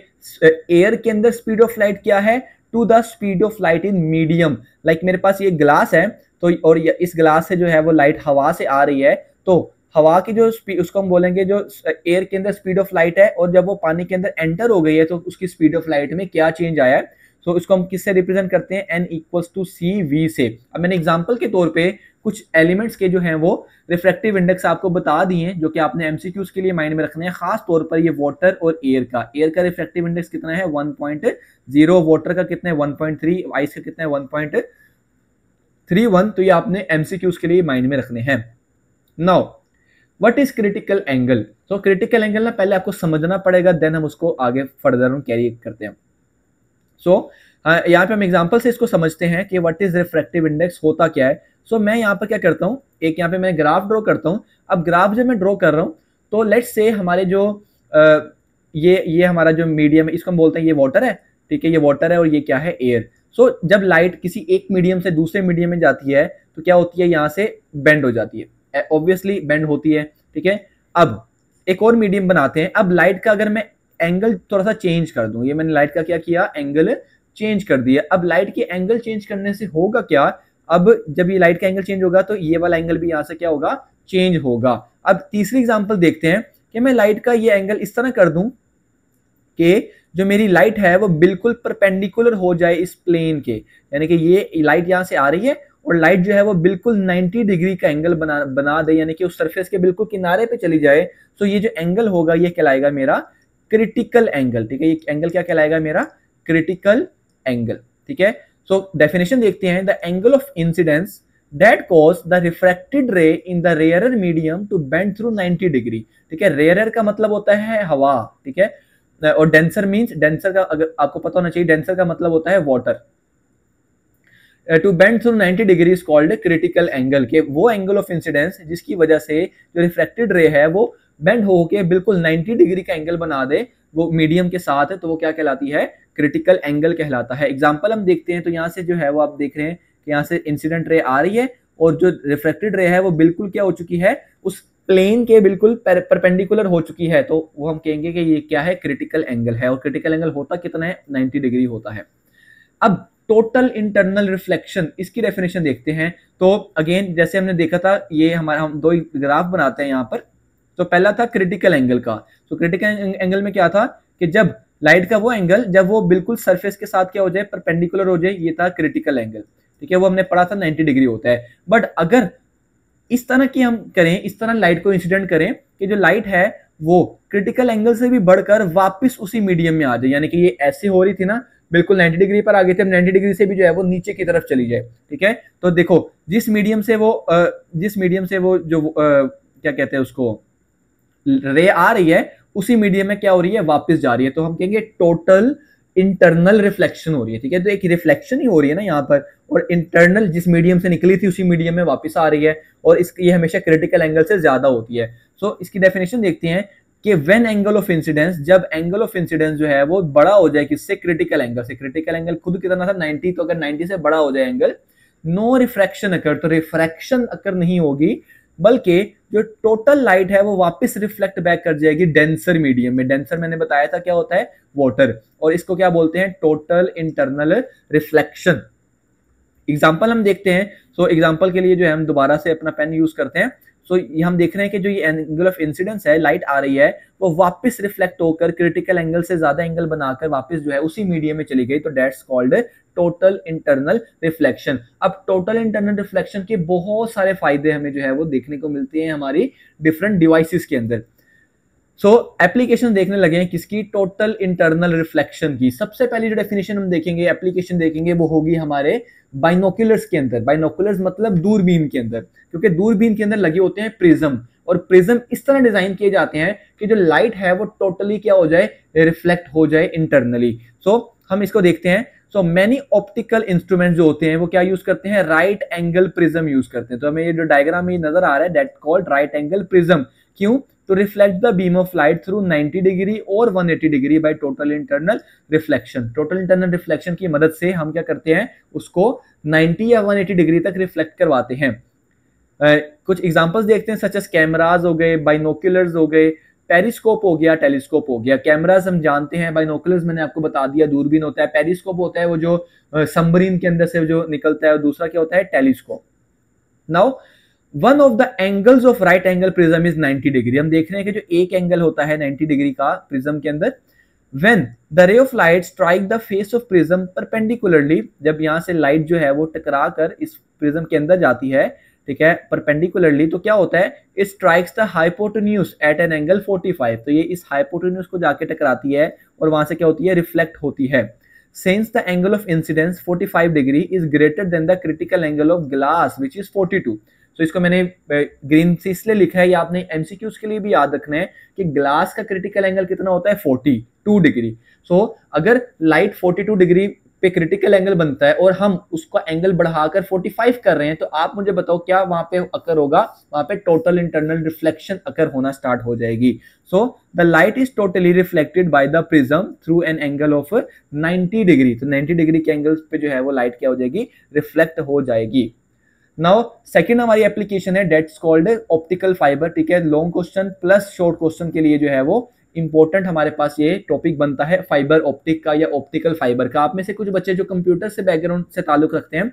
एयर के अंदर स्पीड ऑफ लाइट क्या है to the speed of light in medium like मेरे पास ये ग्लास है तो और इस ग्लास से जो है वो लाइट हवा से आ रही है तो हवा की जो उसको हम बोलेंगे जो एयर uh, के अंदर स्पीड ऑफ लाइट है और जब वो पानी के अंदर एंटर हो गई है तो उसकी स्पीड ऑफ लाइट में क्या चेंज आया है सो so, इसको हम किससे रिप्रेजेंट करते हैं n equals to c v से अब मैंने एग्जाम्पल के तौर पे कुछ एलिमेंट्स के जो हैं वो रिफ्रेक्टिव इंडेक्स आपको बता दिए हैं जो कि आपने एम के लिए माइंड में रखने हैं खास तौर पर ये वाटर और एयर का एयर का रिफ्रैक्टिव इंडेक्स कितना है जीरो वाटर का कितना है थ्री आइस का कितना है वन तो ये आपने एम के लिए माइंड में रखने हैं now what is critical angle तो क्रिटिकल एंगल ना पहले आपको समझना पड़ेगा देन हम उसको आगे फर्दर कैरी करते हैं सो so, हाँ, यहाँ पे हम एग्जाम्पल से इसको समझते हैं कि वट इज रिफ्रेक्टिव इंडेक्स होता क्या है सो so, मैं यहाँ पर क्या करता हूँ एक यहाँ पे मैं ग्राफ ड्रॉ करता हूँ अब ग्राफ जब मैं ड्रॉ कर रहा हूँ तो लेट्स से हमारे जो आ, ये ये हमारा जो मीडियम है इसको हम बोलते हैं ये वाटर है ठीक है ये वाटर है और ये क्या है एयर सो so, जब लाइट किसी एक मीडियम से दूसरे मीडियम में जाती है तो क्या होती है यहाँ से बेंड हो जाती है ऑब्वियसली बेंड होती है ठीक है अब एक और मीडियम बनाते हैं अब लाइट का अगर मैं एंगल थोड़ा सा चेंज कर दूं ये मैंने लाइट का क्या किया एंगल चेंज कर दिया अब लाइट के एंगल चेंज करने से होगा क्या अब जब ये लाइट का एंगल चेंज होगा तो ये वाला एंगल भी यहां से क्या होगा चेंज होगा अब तीसरी एग्जाम्पल देखते हैं कि मैं लाइट का ये एंगल इस तरह कर दूं कि जो मेरी लाइट है वो बिल्कुल परपेंडिकुलर हो जाए इस प्लेन के यानी कि ये लाइट यहां से आ रही है और लाइट जो है वो बिल्कुल 90 डिग्री का एंगल बना बना दे यानी कि उस सरफेस के बिल्कुल किनारे पे चली जाए तो ये जो एंगल होगा ये कहलाएगा मेरा क्रिटिकल एंगल ठीक है ये एंगल क्या कहलाएगा मेरा क्रिटिकल एंगल ठीक है सो डेफिनेशन देखते हैं the angle of incidence that cause the refracted ray in the rare medium to bend through ninety degree ठीक है रेयर का मतलब होता है हवा ठीक है और डेंसर मीन्स डेंसर का अगर आपको पता होना चाहिए डेंसर का मतलब होता है water to bend through 90 degree is called critical angle के वो एंगल ऑफ इंसिडेंस जिसकी वजह से जो रिफ्लेक्टेड रे है वो बेंड होके बिल्कुल 90 डिग्री का एंगल बना दे वो मीडियम के साथ है तो वो क्या कहलाती है क्रिटिकल एंगल कहलाता है एग्जाम्पल हम देखते हैं तो यहाँ से जो है वो आप देख रहे हैं कि यहाँ से इंसिडेंट रे आ रही है और जो रिफ्लेक्टेड रे है वो बिल्कुल क्या हो चुकी है उस प्लेन के बिल्कुल परपेंडिकुलर हो चुकी है तो वो हम कहेंगे कि ये क्या है क्रिटिकल एंगल है और क्रिटिकल एंगल होता कितना है 90 डिग्री होता है अब टोटल इंटरनल रिफ्लेक्शन इसकी डेफिनेशन देखते हैं तो अगेन जैसे हमने देखा था ये हमारा हम दो ग्राफ बनाते हैं यहाँ पर तो पहला था क्रिटिकल एंगल का तो क्रिटिकल एंगल में क्या था कि जब लाइट का वो एंगल जब वो बिल्कुल सरफेस के साथ क्या हो जाए परपेंडिकुलर हो जाए ये था क्रिटिकल एंगल ठीक है वो हमने पढ़ा था 90 डिग्री होता है बट अगर इस तरह की हम करें इस तरह लाइट को इंसिडेंट करें कि जो लाइट है वो क्रिटिकल एंगल से भी बढ़कर वापस उसी मीडियम में आ जाए यानी कि ये ऐसे हो रही थी ना बिल्कुल 90 डिग्री पर आ गए थे अब 90 डिग्री से भी जो है वो नीचे की तरफ चली जाए ठीक है तो देखो जिस मीडियम से वो जिस मीडियम से वो जो क्या कहते हैं उसको रे आ रही है उसी मीडियम में क्या हो रही है वापस जा रही है तो हम कहेंगे टोटल इंटरनल रिफ्लेक्शन हो रही है ठीक है तो एक रिफ्लेक्शन ही हो रही है ना यहाँ पर और इंटरनल जिस मीडियम से निकली थी उसी मीडियम में वापस आ रही है और इसकी ये हमेशा क्रिटिकल एंगल से ज़्यादा होती है सो so, इसकी डेफिनेशन देखते हैं कि वेन एंगल ऑफ इंसिडेंस जब एंगल ऑफ इंसिडेंस जो है वो बड़ा हो जाए किससे क्रिटिकल एंगल से क्रिटिकल एंगल खुद कितना था 90 तो अगर 90 से बड़ा हो जाए एंगल नो रिफ्रैक्शन अकर तो रिफ्रैक्शन अकर नहीं होगी बल्कि जो टोटल लाइट है वो वापस रिफ्लेक्ट बैक कर जाएगी डेंसर मीडियम में डेंसर मैंने बताया था क्या होता है वाटर और इसको क्या बोलते हैं टोटल इंटरनल रिफ्लेक्शन एग्जाम्पल हम देखते हैं सो so, एग्जाम्पल के लिए जो है हम दोबारा से अपना पेन यूज करते हैं सो so, ये हम देख रहे हैं कि जो ये एंगल ऑफ इंसिडेंस है लाइट आ रही है वो वापस रिफ्लेक्ट होकर क्रिटिकल एंगल से ज्यादा एंगल बनाकर वापस जो है उसी मीडियम में चली गई तो that's called total internal reflection अब टोटल इंटरनल रिफ्लेक्शन के बहुत सारे फायदे हमें जो है वो देखने को मिलते हैं हमारी डिफरेंट डिवाइसिस के अंदर सो so, एप्लीकेशन देखने लगे हैं किसकी टोटल इंटरनल रिफ्लेक्शन की सबसे पहली जो डेफिनेशन हम देखेंगे एप्लीकेशन देखेंगे वो होगी हमारे बाइनोकुलर्स के अंदर बाइनोकुलर्स मतलब दूरबीन के अंदर क्योंकि दूरबीन के अंदर लगे होते हैं प्रिज्म और प्रिज्म इस तरह डिजाइन किए जाते हैं कि जो लाइट है वो टोटली क्या हो जाए रिफ्लेक्ट हो जाए इंटरनली सो so, हम इसको देखते हैं सो मैनी ऑप्टिकल इंस्ट्रूमेंट जो होते हैं वो क्या यूज करते हैं राइट एंगल प्रिज्म यूज करते हैं तो हमें ये जो डायग्राम ये नजर आ रहा है that called right angle prism क्यों to reflect the beam of light through 90 degree और 180 degree by total internal reflection total internal reflection की मदद से हम क्या करते हैं उसको 90 या 180 डिग्री तक रिफ्लेक्ट करवाते हैं uh, कुछ एग्जाम्पल्स देखते हैं सच एस कैमराज हो गए बाइनोकुलर्स हो गए पेरिस्कोप हो गया टेलीस्कोप हो गया कैमराज हम जानते हैं बाइनोकुलर्स मैंने आपको बता दिया दूरबीन होता है पेरिस्कोप होता है वो जो सम्बरीन के अंदर से जो निकलता है और दूसरा क्या होता है telescope now one of the angles of right angle prism is 90 degree हम देख रहे हैं कि जो एक एंगल होता है 90 डिग्री का प्रिज्म के अंदर when the ray of light strike the face of prism perpendicularly जब यहां से लाइट जो है वो टकरा कर इस प्रिज्म के अंदर जाती है ठीक है परपेंडिकुलरली तो क्या होता है it strikes the hypotenuse at an angle 45 तो ये इस हाइपोटोन्यूस को जाके टकराती है और वहां से क्या होती है रिफ्लेक्ट होती है since the angle of incidence 45 degree is greater than the critical angle of glass which is 42 तो इसको मैंने ग्रीन से इसलिए लिखा है या आपने एमसीक्यूज के लिए भी याद रखना है कि ग्लास का क्रिटिकल एंगल कितना होता है 42 डिग्री सो so, अगर लाइट 42 डिग्री पे क्रिटिकल एंगल बनता है और हम उसका एंगल बढ़ाकर 45 कर रहे हैं तो आप मुझे बताओ क्या वहां पे अकर होगा वहां पे टोटल इंटरनल रिफ्लेक्शन अकर होना स्टार्ट हो जाएगी so the light is totally reflected by the prism through an angle of 90 degree तो 90 डिग्री के एंगल्स पे जो है वो लाइट क्या हो जाएगी रिफ्लेक्ट हो जाएगी नाउ सेकेंड हमारी एप्लीकेशन है डेट्स कॉल्ड ऑप्टिकल फाइबर ठीक है long question plus short question के लिए जो है वो इंपॉर्टेंट हमारे पास ये टॉपिक बनता है फाइबर ऑप्टिक का या ऑप्टिकल फाइबर का आप में से कुछ बच्चे जो कंप्यूटर से बैकग्राउंड से ताल्लुक रखते हैं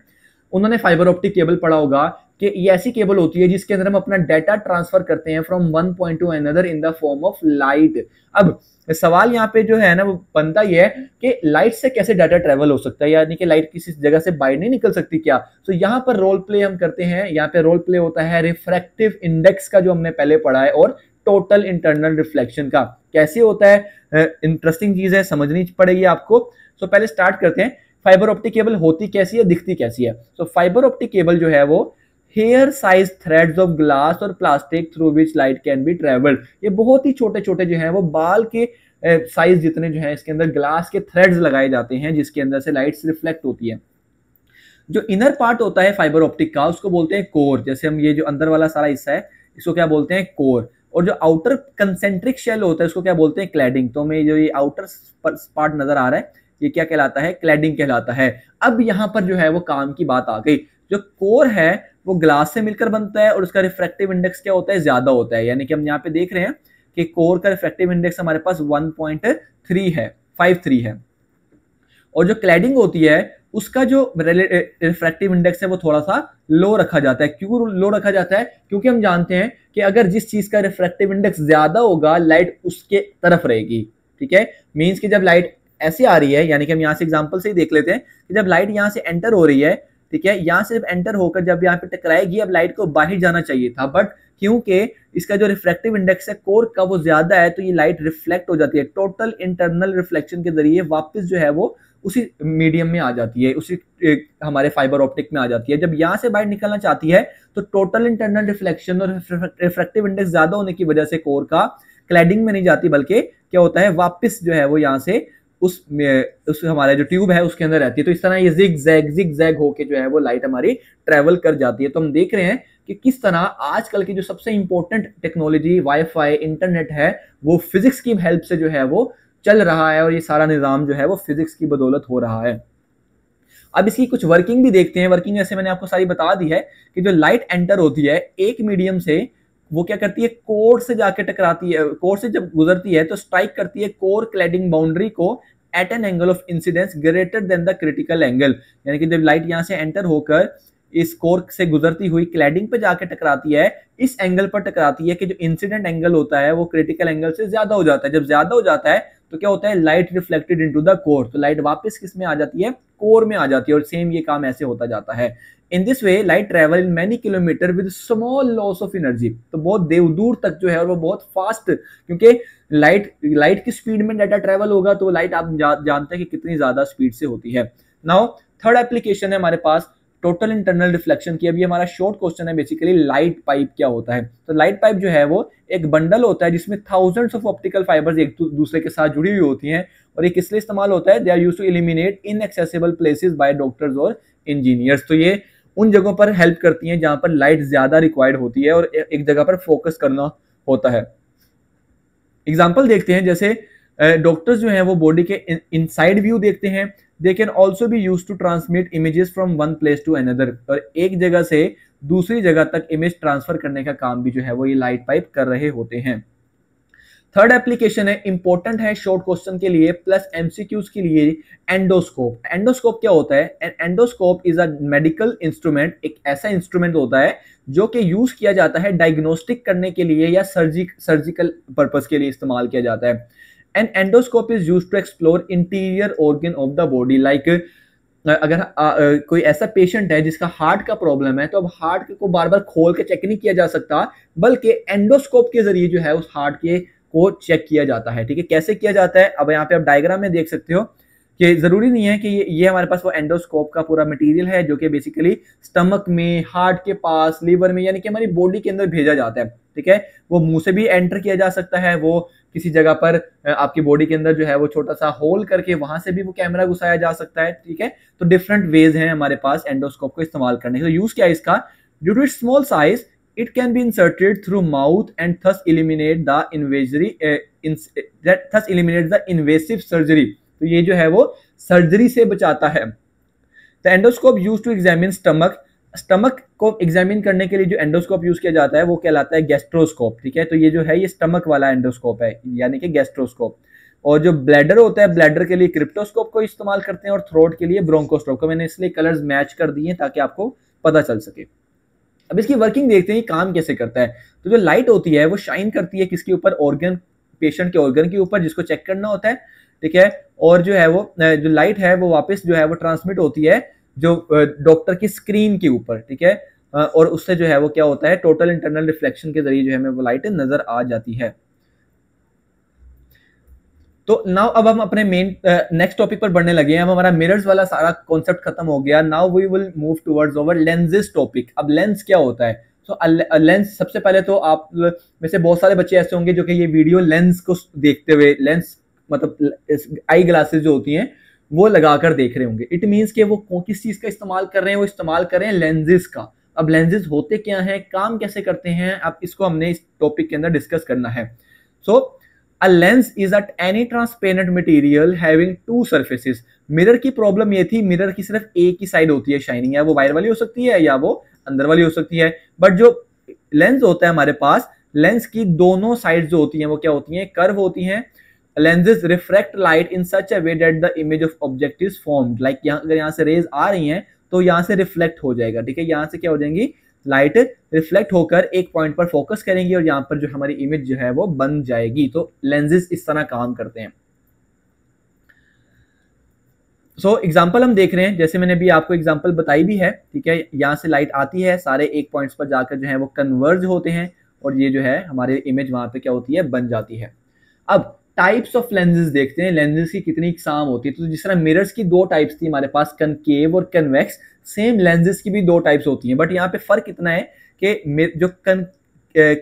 उन्होंने फाइबर ऑप्टिक केबल पढ़ा होगा कि ये ऐसी केबल होती है जिसके अंदर हम अपना डाटा ट्रांसफर करते हैं from one point to another in the form of light अब तो सवाल यहाँ पे जो है ना वो बनता ही है कि लाइट से कैसे डाटा ट्रेवल हो सकता है यानी कि लाइट किसी जगह से बाहर नहीं निकल सकती क्या तो यहाँ पर रोल प्ले हम करते हैं यहाँ पे रोल प्ले होता है रिफ्रैक्टिव इंडेक्स का जो हमने पहले पढ़ा है और टोटल इंटरनल रिफ्लेक्शन का कैसे होता है इंटरेस्टिंग चीज है समझनी पड़ेगी आपको सो तो पहले स्टार्ट करते हैं फाइबर ऑप्टिक केबल होती कैसी है दिखती कैसी है तो फाइबर ऑप्टिक केबल जो है वो hair size threads of glass और plastic through which light can be travelled ये बहुत ही छोटे छोटे जो है वो बाल के साइज जितने जो है इसके अंदर ग्लास के थ्रेड्स लगाए जाते हैं जिसके अंदर से लाइट रिफ्लेक्ट होती है जो इनर पार्ट होता है फाइबर ऑप्टिक का उसको बोलते हैं कोर जैसे हम ये जो अंदर वाला सारा हिस्सा है इसको क्या बोलते हैं कोर और जो आउटर कंसेंट्रिक शेल होता है उसको क्या बोलते हैं क्लैडिंग तो हमें जो ये आउटर पार्ट नजर आ रहा है ये क्या कहलाता है क्लैडिंग कहलाता है अब यहां पर जो है वो काम की बात आ गई जो कोर है वो ग्लास से मिलकर बनता है और उसका रिफ्रैक्टिव इंडेक्स क्या होता है ज्यादा होता है यानी कि हम यहाँ पे देख रहे हैं कि कोर का रिफ्रैक्टिव इंडेक्स हमारे पास थ्री है थ्री है और जो क्लैडिंग होती है उसका जो रिफ्रैक्टिव इंडेक्स है वो थोड़ा सा लो रखा जाता है क्यों लो रखा जाता है क्योंकि हम जानते हैं कि अगर जिस चीज़ का रिफ्रैक्टिव इंडेक्स ज़्यादा होगा लाइट उसके तरफ रहेगी ठीक है मीन्स कि जब लाइट ऐसे आ रही है यानी कि हम यहाँ से एग्जाम्पल से ही देख लेते हैं कि जब लाइट यहाँ से एंटर हो रही है ठीक है यहाँ सिर्फ एंटर होकर जब यहाँ पे टकराएगी अब लाइट को बाहर जाना चाहिए था बट क्योंकि इसका जो रिफ्लेक्टिव इंडेक्स है कोर का वो ज्यादा है तो ये लाइट रिफ्लेक्ट हो जाती है टोटल इंटरनल रिफ्लेक्शन के जरिए वापस जो है वो उसी मीडियम में आ जाती है उसी हमारे फाइबर ऑप्टिक में आ जाती है जब यहाँ से बाहर निकलना चाहती है तो टोटल इंटरनल रिफ्लेक्शन और रिफ्लेक्टिव इंडेक्स ज्यादा होने की वजह से कोर का क्लैडिंग में नहीं जाती बल्कि क्या होता है वापस जो है वो यहाँ से उस उस हमारा जो ट्यूब है उसके अंदर रहती है तो इस तरह ये जिग जैग जिग जैग होके जो है वो लाइट हमारी ट्रेवल कर जाती है तो हम देख रहे हैं कि किस तरह आजकल की जो सबसे इंपॉर्टेंट टेक्नोलॉजी वाईफाई इंटरनेट है वो फिजिक्स की हेल्प से जो है वो चल रहा है और ये सारा निज़ाम जो है वो फिजिक्स की बदौलत हो रहा है अब इसकी कुछ वर्किंग भी देखते हैं वर्किंग जैसे मैंने आपको सारी बता दी है कि जो लाइट एंटर होती है एक मीडियम से वो क्या करती है कोर से जाके टकराती है कोर से जब गुजरती है तो स्ट्राइक करती है कोर क्लैडिंग बाउंड्री को at an angle of incidence greater than the critical angle यानी कि जब लाइट यहाँ से एंटर होकर इस कोर से गुजरती हुई क्लैडिंग पे जाके टकराती है इस एंगल पर टकराती है कि जो इंसिडेंट एंगल होता है वो क्रिटिकल एंगल से ज्यादा हो जाता है जब ज्यादा हो जाता है तो क्या होता है light reflected into the core तो लाइट वापस किस में आ जाती है कोर में आ जाती है और सेम ये काम ऐसे होता जाता है in this way light travel in many kilometre with small loss of energy तो बहुत देव दूर तक जो है और वो बहुत फास्ट क्योंकि लाइट लाइट की स्पीड में डाटा ट्रेवल होगा तो लाइट आप जा, जानते हैं कि कितनी ज़्यादा स्पीड से होती है नाउ थर्ड एप्लीकेशन है हमारे पास टोटल इंटरनल रिफ्लेक्शन की अभी हमारा शॉर्ट क्वेश्चन है बेसिकली लाइट पाइप क्या होता है तो लाइट पाइप जो है वो एक बंडल होता है जिसमें थाउजेंड्स ऑफ ऑप्टिकल फाइबर्स एक दूसरे के साथ जुड़ी हुई होती हैं और ये किस लिए इस्तेमाल होता है they are use to eliminate inaccessible places by doctors और इंजीनियर्स तो ये उन जगहों पर हेल्प करती हैं जहां पर लाइट ज़्यादा रिक्वायर्ड होती है और एक जगह पर फोकस करना होता है एग्जाम्पल देखते हैं जैसे डॉक्टर्स जो हैं वो बॉडी के साइड व्यू देखते हैं दे कैन ऑल्सो भी use to transmit images from one place to another और एक जगह से दूसरी जगह तक इमेज ट्रांसफर करने का काम भी जो है वो ये लाइट पाइप कर रहे होते हैं थर्ड एप्लीकेशन है इंपॉर्टेंट है शॉर्ट क्वेश्चन के लिए प्लस एमसीक्यूज के लिए एंडोस्कोप एंडोस्कोप क्या होता है endoscope is a medical instrument एक ऐसा इंस्ट्रूमेंट होता है जो कि यूज किया जाता है डायग्नोस्टिक करने के लिए या सर्जिक सर्जिकल पर्पज के लिए इस्तेमाल किया जाता है and endoscope is use to explore interior organ of the body like अगर आ, आ, कोई ऐसा पेशेंट है जिसका हार्ट का प्रॉब्लम है तो अब हार्ट को बार बार खोल के चेक नहीं किया जा सकता बल्कि एंडोस्कोप के जरिए जो है उस हार्ट के को चेक किया जाता है ठीक है कैसे किया जाता है अब यहाँ पे आप डायग्राम में देख सकते हो कि जरूरी नहीं है कि ये, ये हमारे पास वो एंडोस्कोप का पूरा मटेरियल है जो कि बेसिकली स्टमक में हार्ट के पास लीवर में यानी कि हमारी बॉडी के अंदर भेजा जाता है ठीक है वो मुंह से भी एंटर किया जा सकता है वो किसी जगह पर आपकी बॉडी के अंदर जो है वो छोटा सा होल करके वहां से भी वो कैमरा घुसाया जा सकता है ठीक है तो डिफरेंट वेज है हमारे पास एंडोस्कोप को इस्तेमाल करने का तो यूज क्या है इसका due to it small size it can be inserted through mouth and thus eliminate the invasory uh, ins, uh, that thus eliminate the invasive surgery तो ये जो है वो सर्जरी से बचाता है the endoscope use to examine stomach stomach को एग्जामिन करने के लिए जो एंडोस्कोप यूज किया जाता है वो कहलाता है गैस्ट्रोस्कोप ठीक है तो ये जो है ये स्टमक वाला एंडोस्कोप है यानी कि गैस्ट्रोस्कोप और जो ब्लैडर होता है ब्लैडर के लिए क्रिप्टोस्कोप को इस्तेमाल करते हैं और थ्रोट के लिए ब्रोंकोस्कोप को मैंने इसलिए कलर्स मैच कर दिए ताकि आपको पता चल सके अब इसकी वर्किंग देखते हैं काम कैसे करता है तो जो लाइट होती है वो शाइन करती है किसके ऊपर ऑर्गन पेशेंट के ऑर्गन के ऊपर जिसको चेक करना होता है ठीक है और जो है वो जो लाइट है वो वापस जो है वो ट्रांसमिट होती है जो डॉक्टर की स्क्रीन के ऊपर ठीक है और उससे जो है वो क्या होता है टोटल इंटरनल रिफ्लेक्शन के जरिए जो है वो लाइट नजर आ जाती है तो नाउ अब हम अपने मेन नेक्स्ट टॉपिक पर बढ़ने लगे हैं हमारा मिरर्स वाला सारा कॉन्सेप्ट खत्म हो गया now we will move towards our lenses topic अब लेंस क्या होता है तो लेंस सबसे पहले तो आप में से बहुत सारे बच्चे ऐसे होंगे जो कि ये वीडियो लेंस को देखते हुए लेंस मतलब आई ग्लासेस जो होती हैं वो लगाकर देख रहे होंगे इट मीन्स कि वो किस चीज़ का इस्तेमाल कर रहे हैं वो इस्तेमाल कर रहे हैं लेंजेस का अब लेंजेस होते क्या हैं काम कैसे करते हैं अब इसको हमने इस टॉपिक के अंदर डिस्कस करना है so so, a lens is at any transparent material having two surfaces mirror की प्रॉब्लम ये थी मिरर की सिर्फ एक ही साइड होती है शाइनिंग या वो बाहर वाली हो सकती है या वो अंदर वाली हो सकती है बट जो लेंस होता है हमारे पास लेंस की दोनों साइड जो होती हैं वो क्या होती हैं कर्व होती हैं lenses refract light in such a way that the image of object is formed like यहाँ अगर यहाँ से रेज आ रही हैं तो यहाँ से रिफ्लेक्ट हो जाएगा ठीक है यहाँ से क्या हो जाएंगी लाइट रिफ्लेक्ट होकर एक पॉइंट पर फोकस करेंगी और यहाँ पर जो हमारी इमेज जो है वो बन जाएगी तो लेंजेस इस तरह काम करते हैं सो so, एग्जाम्पल हम देख रहे हैं जैसे मैंने अभी आपको एग्जाम्पल बताई भी है ठीक है यहाँ से लाइट आती है सारे एक पॉइंट्स पर जाकर जो है वो कन्वर्ज होते हैं और ये जो है हमारे इमेज वहां पे क्या होती है बन जाती है अब टाइप्स ऑफ लेंजेस देखते हैं लेंजेस की कितनी इकसाम होती है तो जिस तरह मिरर्स की दो टाइप्स थी हमारे पास कनकेव और कन्वेक्स सेम लेंजेस की भी दो टाइप्स होती हैं बट यहाँ पे फर्क इतना है कि जो कन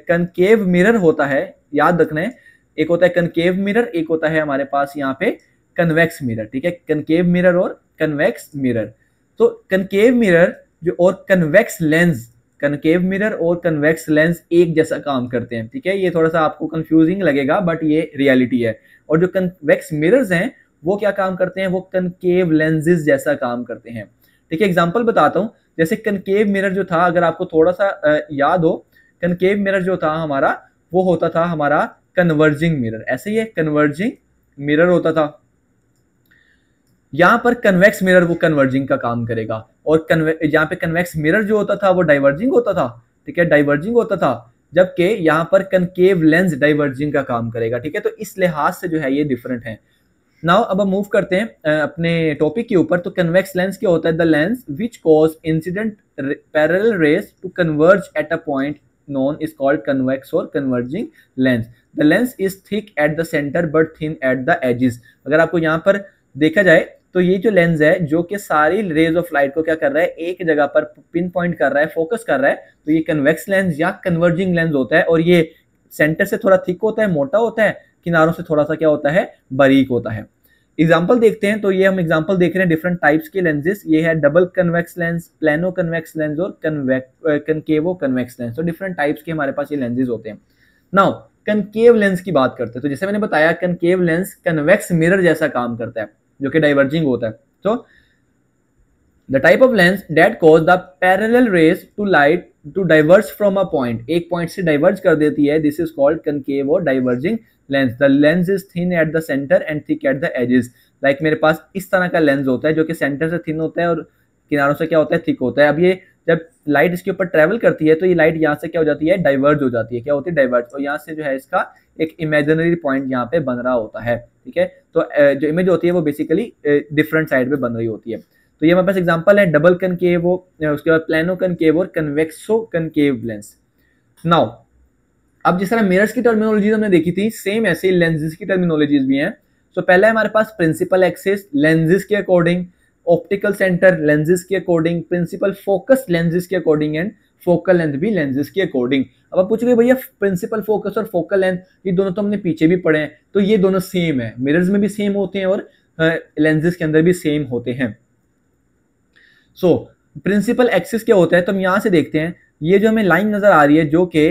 कनकेव मिरर होता है याद रखना है एक होता है कनकेव मिरर एक होता है हमारे पास यहाँ पे कन्वेक्स मिरर ठीक है कनकेव मिरर और कन्वेक्स मिरर तो कनकेव मिरर जो और कन्वेक्स लेंस कनकेव मिरर और कन्वेक्स लेंस एक जैसा काम करते हैं ठीक है ये थोड़ा सा आपको कंफ्यूजिंग लगेगा बट ये रियलिटी है और जो कन्वेक्स मिरर्स हैं वो क्या काम करते हैं वो कनकेव लेंजेस जैसा काम करते हैं ठीक है एग्जाम्पल बताता हूँ जैसे कनकेव मिरर जो था अगर आपको थोड़ा सा याद हो कनकेव मिरर जो था हमारा वो होता था हमारा कन्वर्जिंग मिरर ऐसे ही है कन्वर्जिंग मिरर होता था यहां पर कन्वेक्स मिरर वो कन्वर्जिंग का काम करेगा और कन्वे यहाँ पे कन्वेक्स मिरर जो होता था वो डाइवर्जिंग होता था ठीक है डाइवर्जिंग होता था जबकि यहाँ पर कनकेव लेंस डाइवर्जिंग का काम करेगा ठीक है तो इस लिहाज से जो है ये डिफरेंट है नाउ अब हम मूव करते हैं अपने टॉपिक के ऊपर तो कन्वेक्स लेंस क्या होता है the lens which cause incident parallel rays to converge at a point known is called convex और converging lens the lens is thick at the centre but thin at the edges अगर आपको यहाँ पर देखा जाए तो ये जो लेंस है जो कि सारी रेज ऑफ लाइट को क्या कर रहा है एक जगह पर पिन पॉइंट कर रहा है फोकस कर रहा है तो ये कन्वेक्स लेंस या कन्वर्जिंग लेंस होता है और ये सेंटर से थोड़ा थिक होता है मोटा होता है किनारों से थोड़ा सा क्या होता है बारीक होता है एग्जाम्पल देखते हैं तो ये हम एग्जाम्पल देख रहे हैं डिफरेंट टाइप्स के लेंजेस ये है double convex lens plano convex lens और कन्वेक् कनकेवो कन्वेक्स लेंस तो डिफरेंट टाइप्स के हमारे पास ये लेंसेज होते हैं नाउ कनकेव लेंस की बात करते हैं तो जैसे मैंने बताया कनकेव लेंस कन्वेक्स मिरर जैसा काम करता है जो कि डाइवर्जिंग होता है so the type of lens that cause the parallel rays to light to diverse from a point एक पॉइंट से डाइवर्ज कर देती है दिस इज कॉल्ड कनकेव और diverging lens the lens is thin at the centre and thick at the edges like मेरे पास इस तरह का लेंस होता है जो कि सेंटर से थिन होता है और किनारों से क्या होता है थिक होता है अब ये जब लाइट इसके ऊपर ट्रेवल करती है तो ये लाइट यहाँ से क्या हो जाती है डाइवर्ज हो जाती है क्या होती है डाइवर्ज और यहाँ से जो है इसका एक इमेजनरी पॉइंट यहाँ पे बन रहा होता है ठीक है तो जो इमेज होती है वो बेसिकली डिफरेंट साइड पे बन रही होती है तो ये हमारे पास एग्जाम्पल है डबल कनकेव वो उसके बाद प्लानो कनकेव और कन्वेक्सो कनकेव लेंस नाउ अब जिस तरह मिरर्स की टर्मिनोलॉजी हमने देखी थी सेम ऐसे लेंजेस की टर्मिनोलॉजीज भी हैं तो so, पहला हमारे पास प्रिंसिपल एक्सेस लेंजेस के अकॉर्डिंग ऑप्टिकल सेंटर लेंजेस के अकॉर्डिंग प्रिंसिपल फोकस लेंजेस के अकॉर्डिंग एंड फोकल लेंथ भी लेंजेस के अकॉर्डिंग अब आप पूछोगे भैया प्रिंसिपल फोकस और फोकल लेंथ ये दोनों तो हमने पीछे भी पढ़े हैं तो ये दोनों सेम है मिरर्स में भी सेम होते हैं और लेंजेस के अंदर भी सेम होते हैं सो प्रिंसिपल एक्सिस क्या होता है तो हम यहां से देखते हैं ये जो हमें लाइन नज़र आ रही है जो कि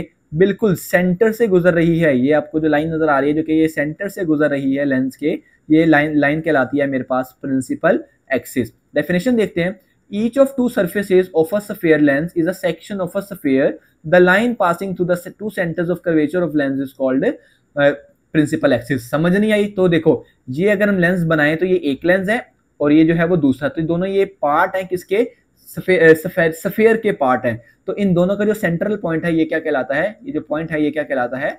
बिल्कुल सेंटर से गुजर रही है ये आपको जो लाइन नज़र आ रही है जो कि ये सेंटर से गुजर रही है लेंस के ये लाइन लाइन कहलाती है मेरे पास प्रिंसिपल एक्सिस डेफिनेशन देखते हैं Each of two surfaces of a sphere lens is a section of a sphere. The line passing through the two centers of curvature of lens is called uh, principal axis समझ नहीं आई तो देखो ये अगर हम लेंस बनाए तो ये एक लेंस है और ये जो है वो दूसरा तो दोनों ये पार्ट हैं किसके सफेयर uh, के पार्ट हैं तो इन दोनों का जो सेंट्रल पॉइंट है ये क्या कहलाता है ये जो पॉइंट है ये क्या कहलाता है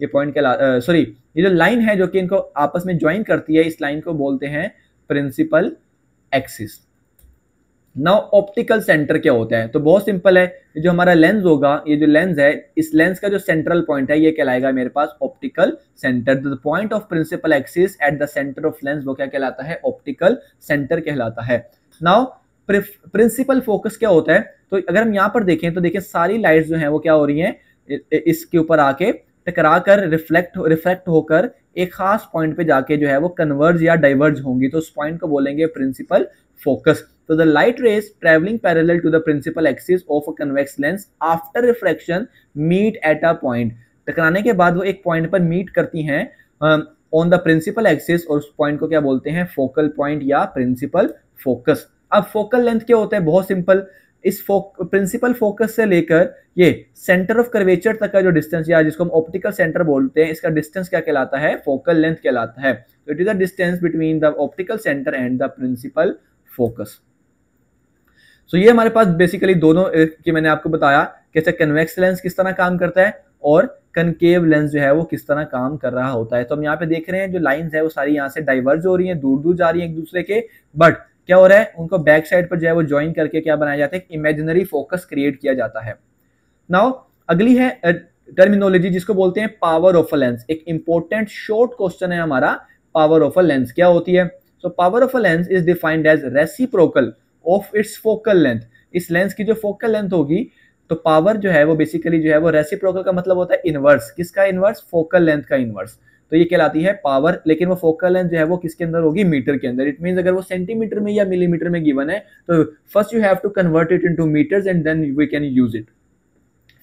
ये पॉइंट कहला सॉरी uh, ये जो लाइन है जो कि इनको आपस में ज्वाइन करती है इस लाइन को बोलते हैं principal axis now optical centre क्या होता है तो बहुत सिंपल है जो हमारा लेंस होगा ये जो लेंस है इस लेंस का जो सेंट्रल पॉइंट है ये कहलाएगा मेरे पास optical centre the point of principal axis at the centre of lens वो क्या कहलाता है ऑप्टिकल सेंटर कहलाता है नाउ प्रिंसिपल फोकस क्या होता है तो अगर हम यहाँ पर देखें तो देखिए सारी लाइट जो है वो क्या हो रही है इसके ऊपर आके टकरा कर रिफ्लेक्ट रिफ्लेक्ट होकर एक खास पॉइंट पे जाके जो है वो कन्वर्ज या डाइवर्ज होंगी तो उस पॉइंट को बोलेंगे principal focus So the light rays traveling parallel to the principal axis of a convex lens after refraction meet at a point. टकराने के बाद वो एक पॉइंट पर मीट करती हैं ऑन द प्रिंसिपल एक्सिस और उस पॉइंट को क्या बोलते हैं फोकल पॉइंट या प्रिंसिपल फोकस अब फोकल लेंथ क्या होता है बहुत सिंपल इस प्रिंसिपल फोकस से लेकर ये सेंटर ऑफ कर्वेचर तक का जो डिस्टेंस या जिसको हम ऑप्टिकल सेंटर बोलते हैं इसका डिस्टेंस क्या कहलाता है फोकल लेंथ कहलाता है it is the distance between the optical centre and the principal focus so ये हमारे पास बेसिकली दोनों कि मैंने आपको बताया कैसे कन्वेक्स लेंस किस तरह काम करता है और कनकेव लेंस जो है वो किस तरह काम कर रहा होता है तो हम यहाँ पे देख रहे हैं जो लाइन है वो सारी यहाँ से डाइवर्ज हो रही है दूर दूर जा रही है एक दूसरे के बट क्या हो रहा है उनको बैक साइड पर जो है वो ज्वाइन करके क्या बनाया जाता है इमेजिनरी फोकस क्रिएट किया जाता है नाउ अगली है टर्मिनोलॉजी जिसको बोलते हैं पावर ऑफ अ लेंस एक इंपॉर्टेंट शॉर्ट क्वेश्चन है हमारा पावर ऑफ अ लेंस क्या होती है so power of a lens is defined as reciprocal of its focal length इस लेंस की जो फोकल लेंथ होगी तो पावर जो है वो बेसिकली जो है वो रेसिप्रोकल का मतलब होता है इनवर्स किसका इनवर्स फोकल लेंथ का इनवर्स तो ये कहलाती है पावर लेकिन वो फोकल लेंथ जो है वो किसके अंदर होगी मीटर के अंदर इट मीन अगर वो सेंटीमीटर में या मिलीमीटर में गिवन है तो first you have to convert it into metres and then we can use it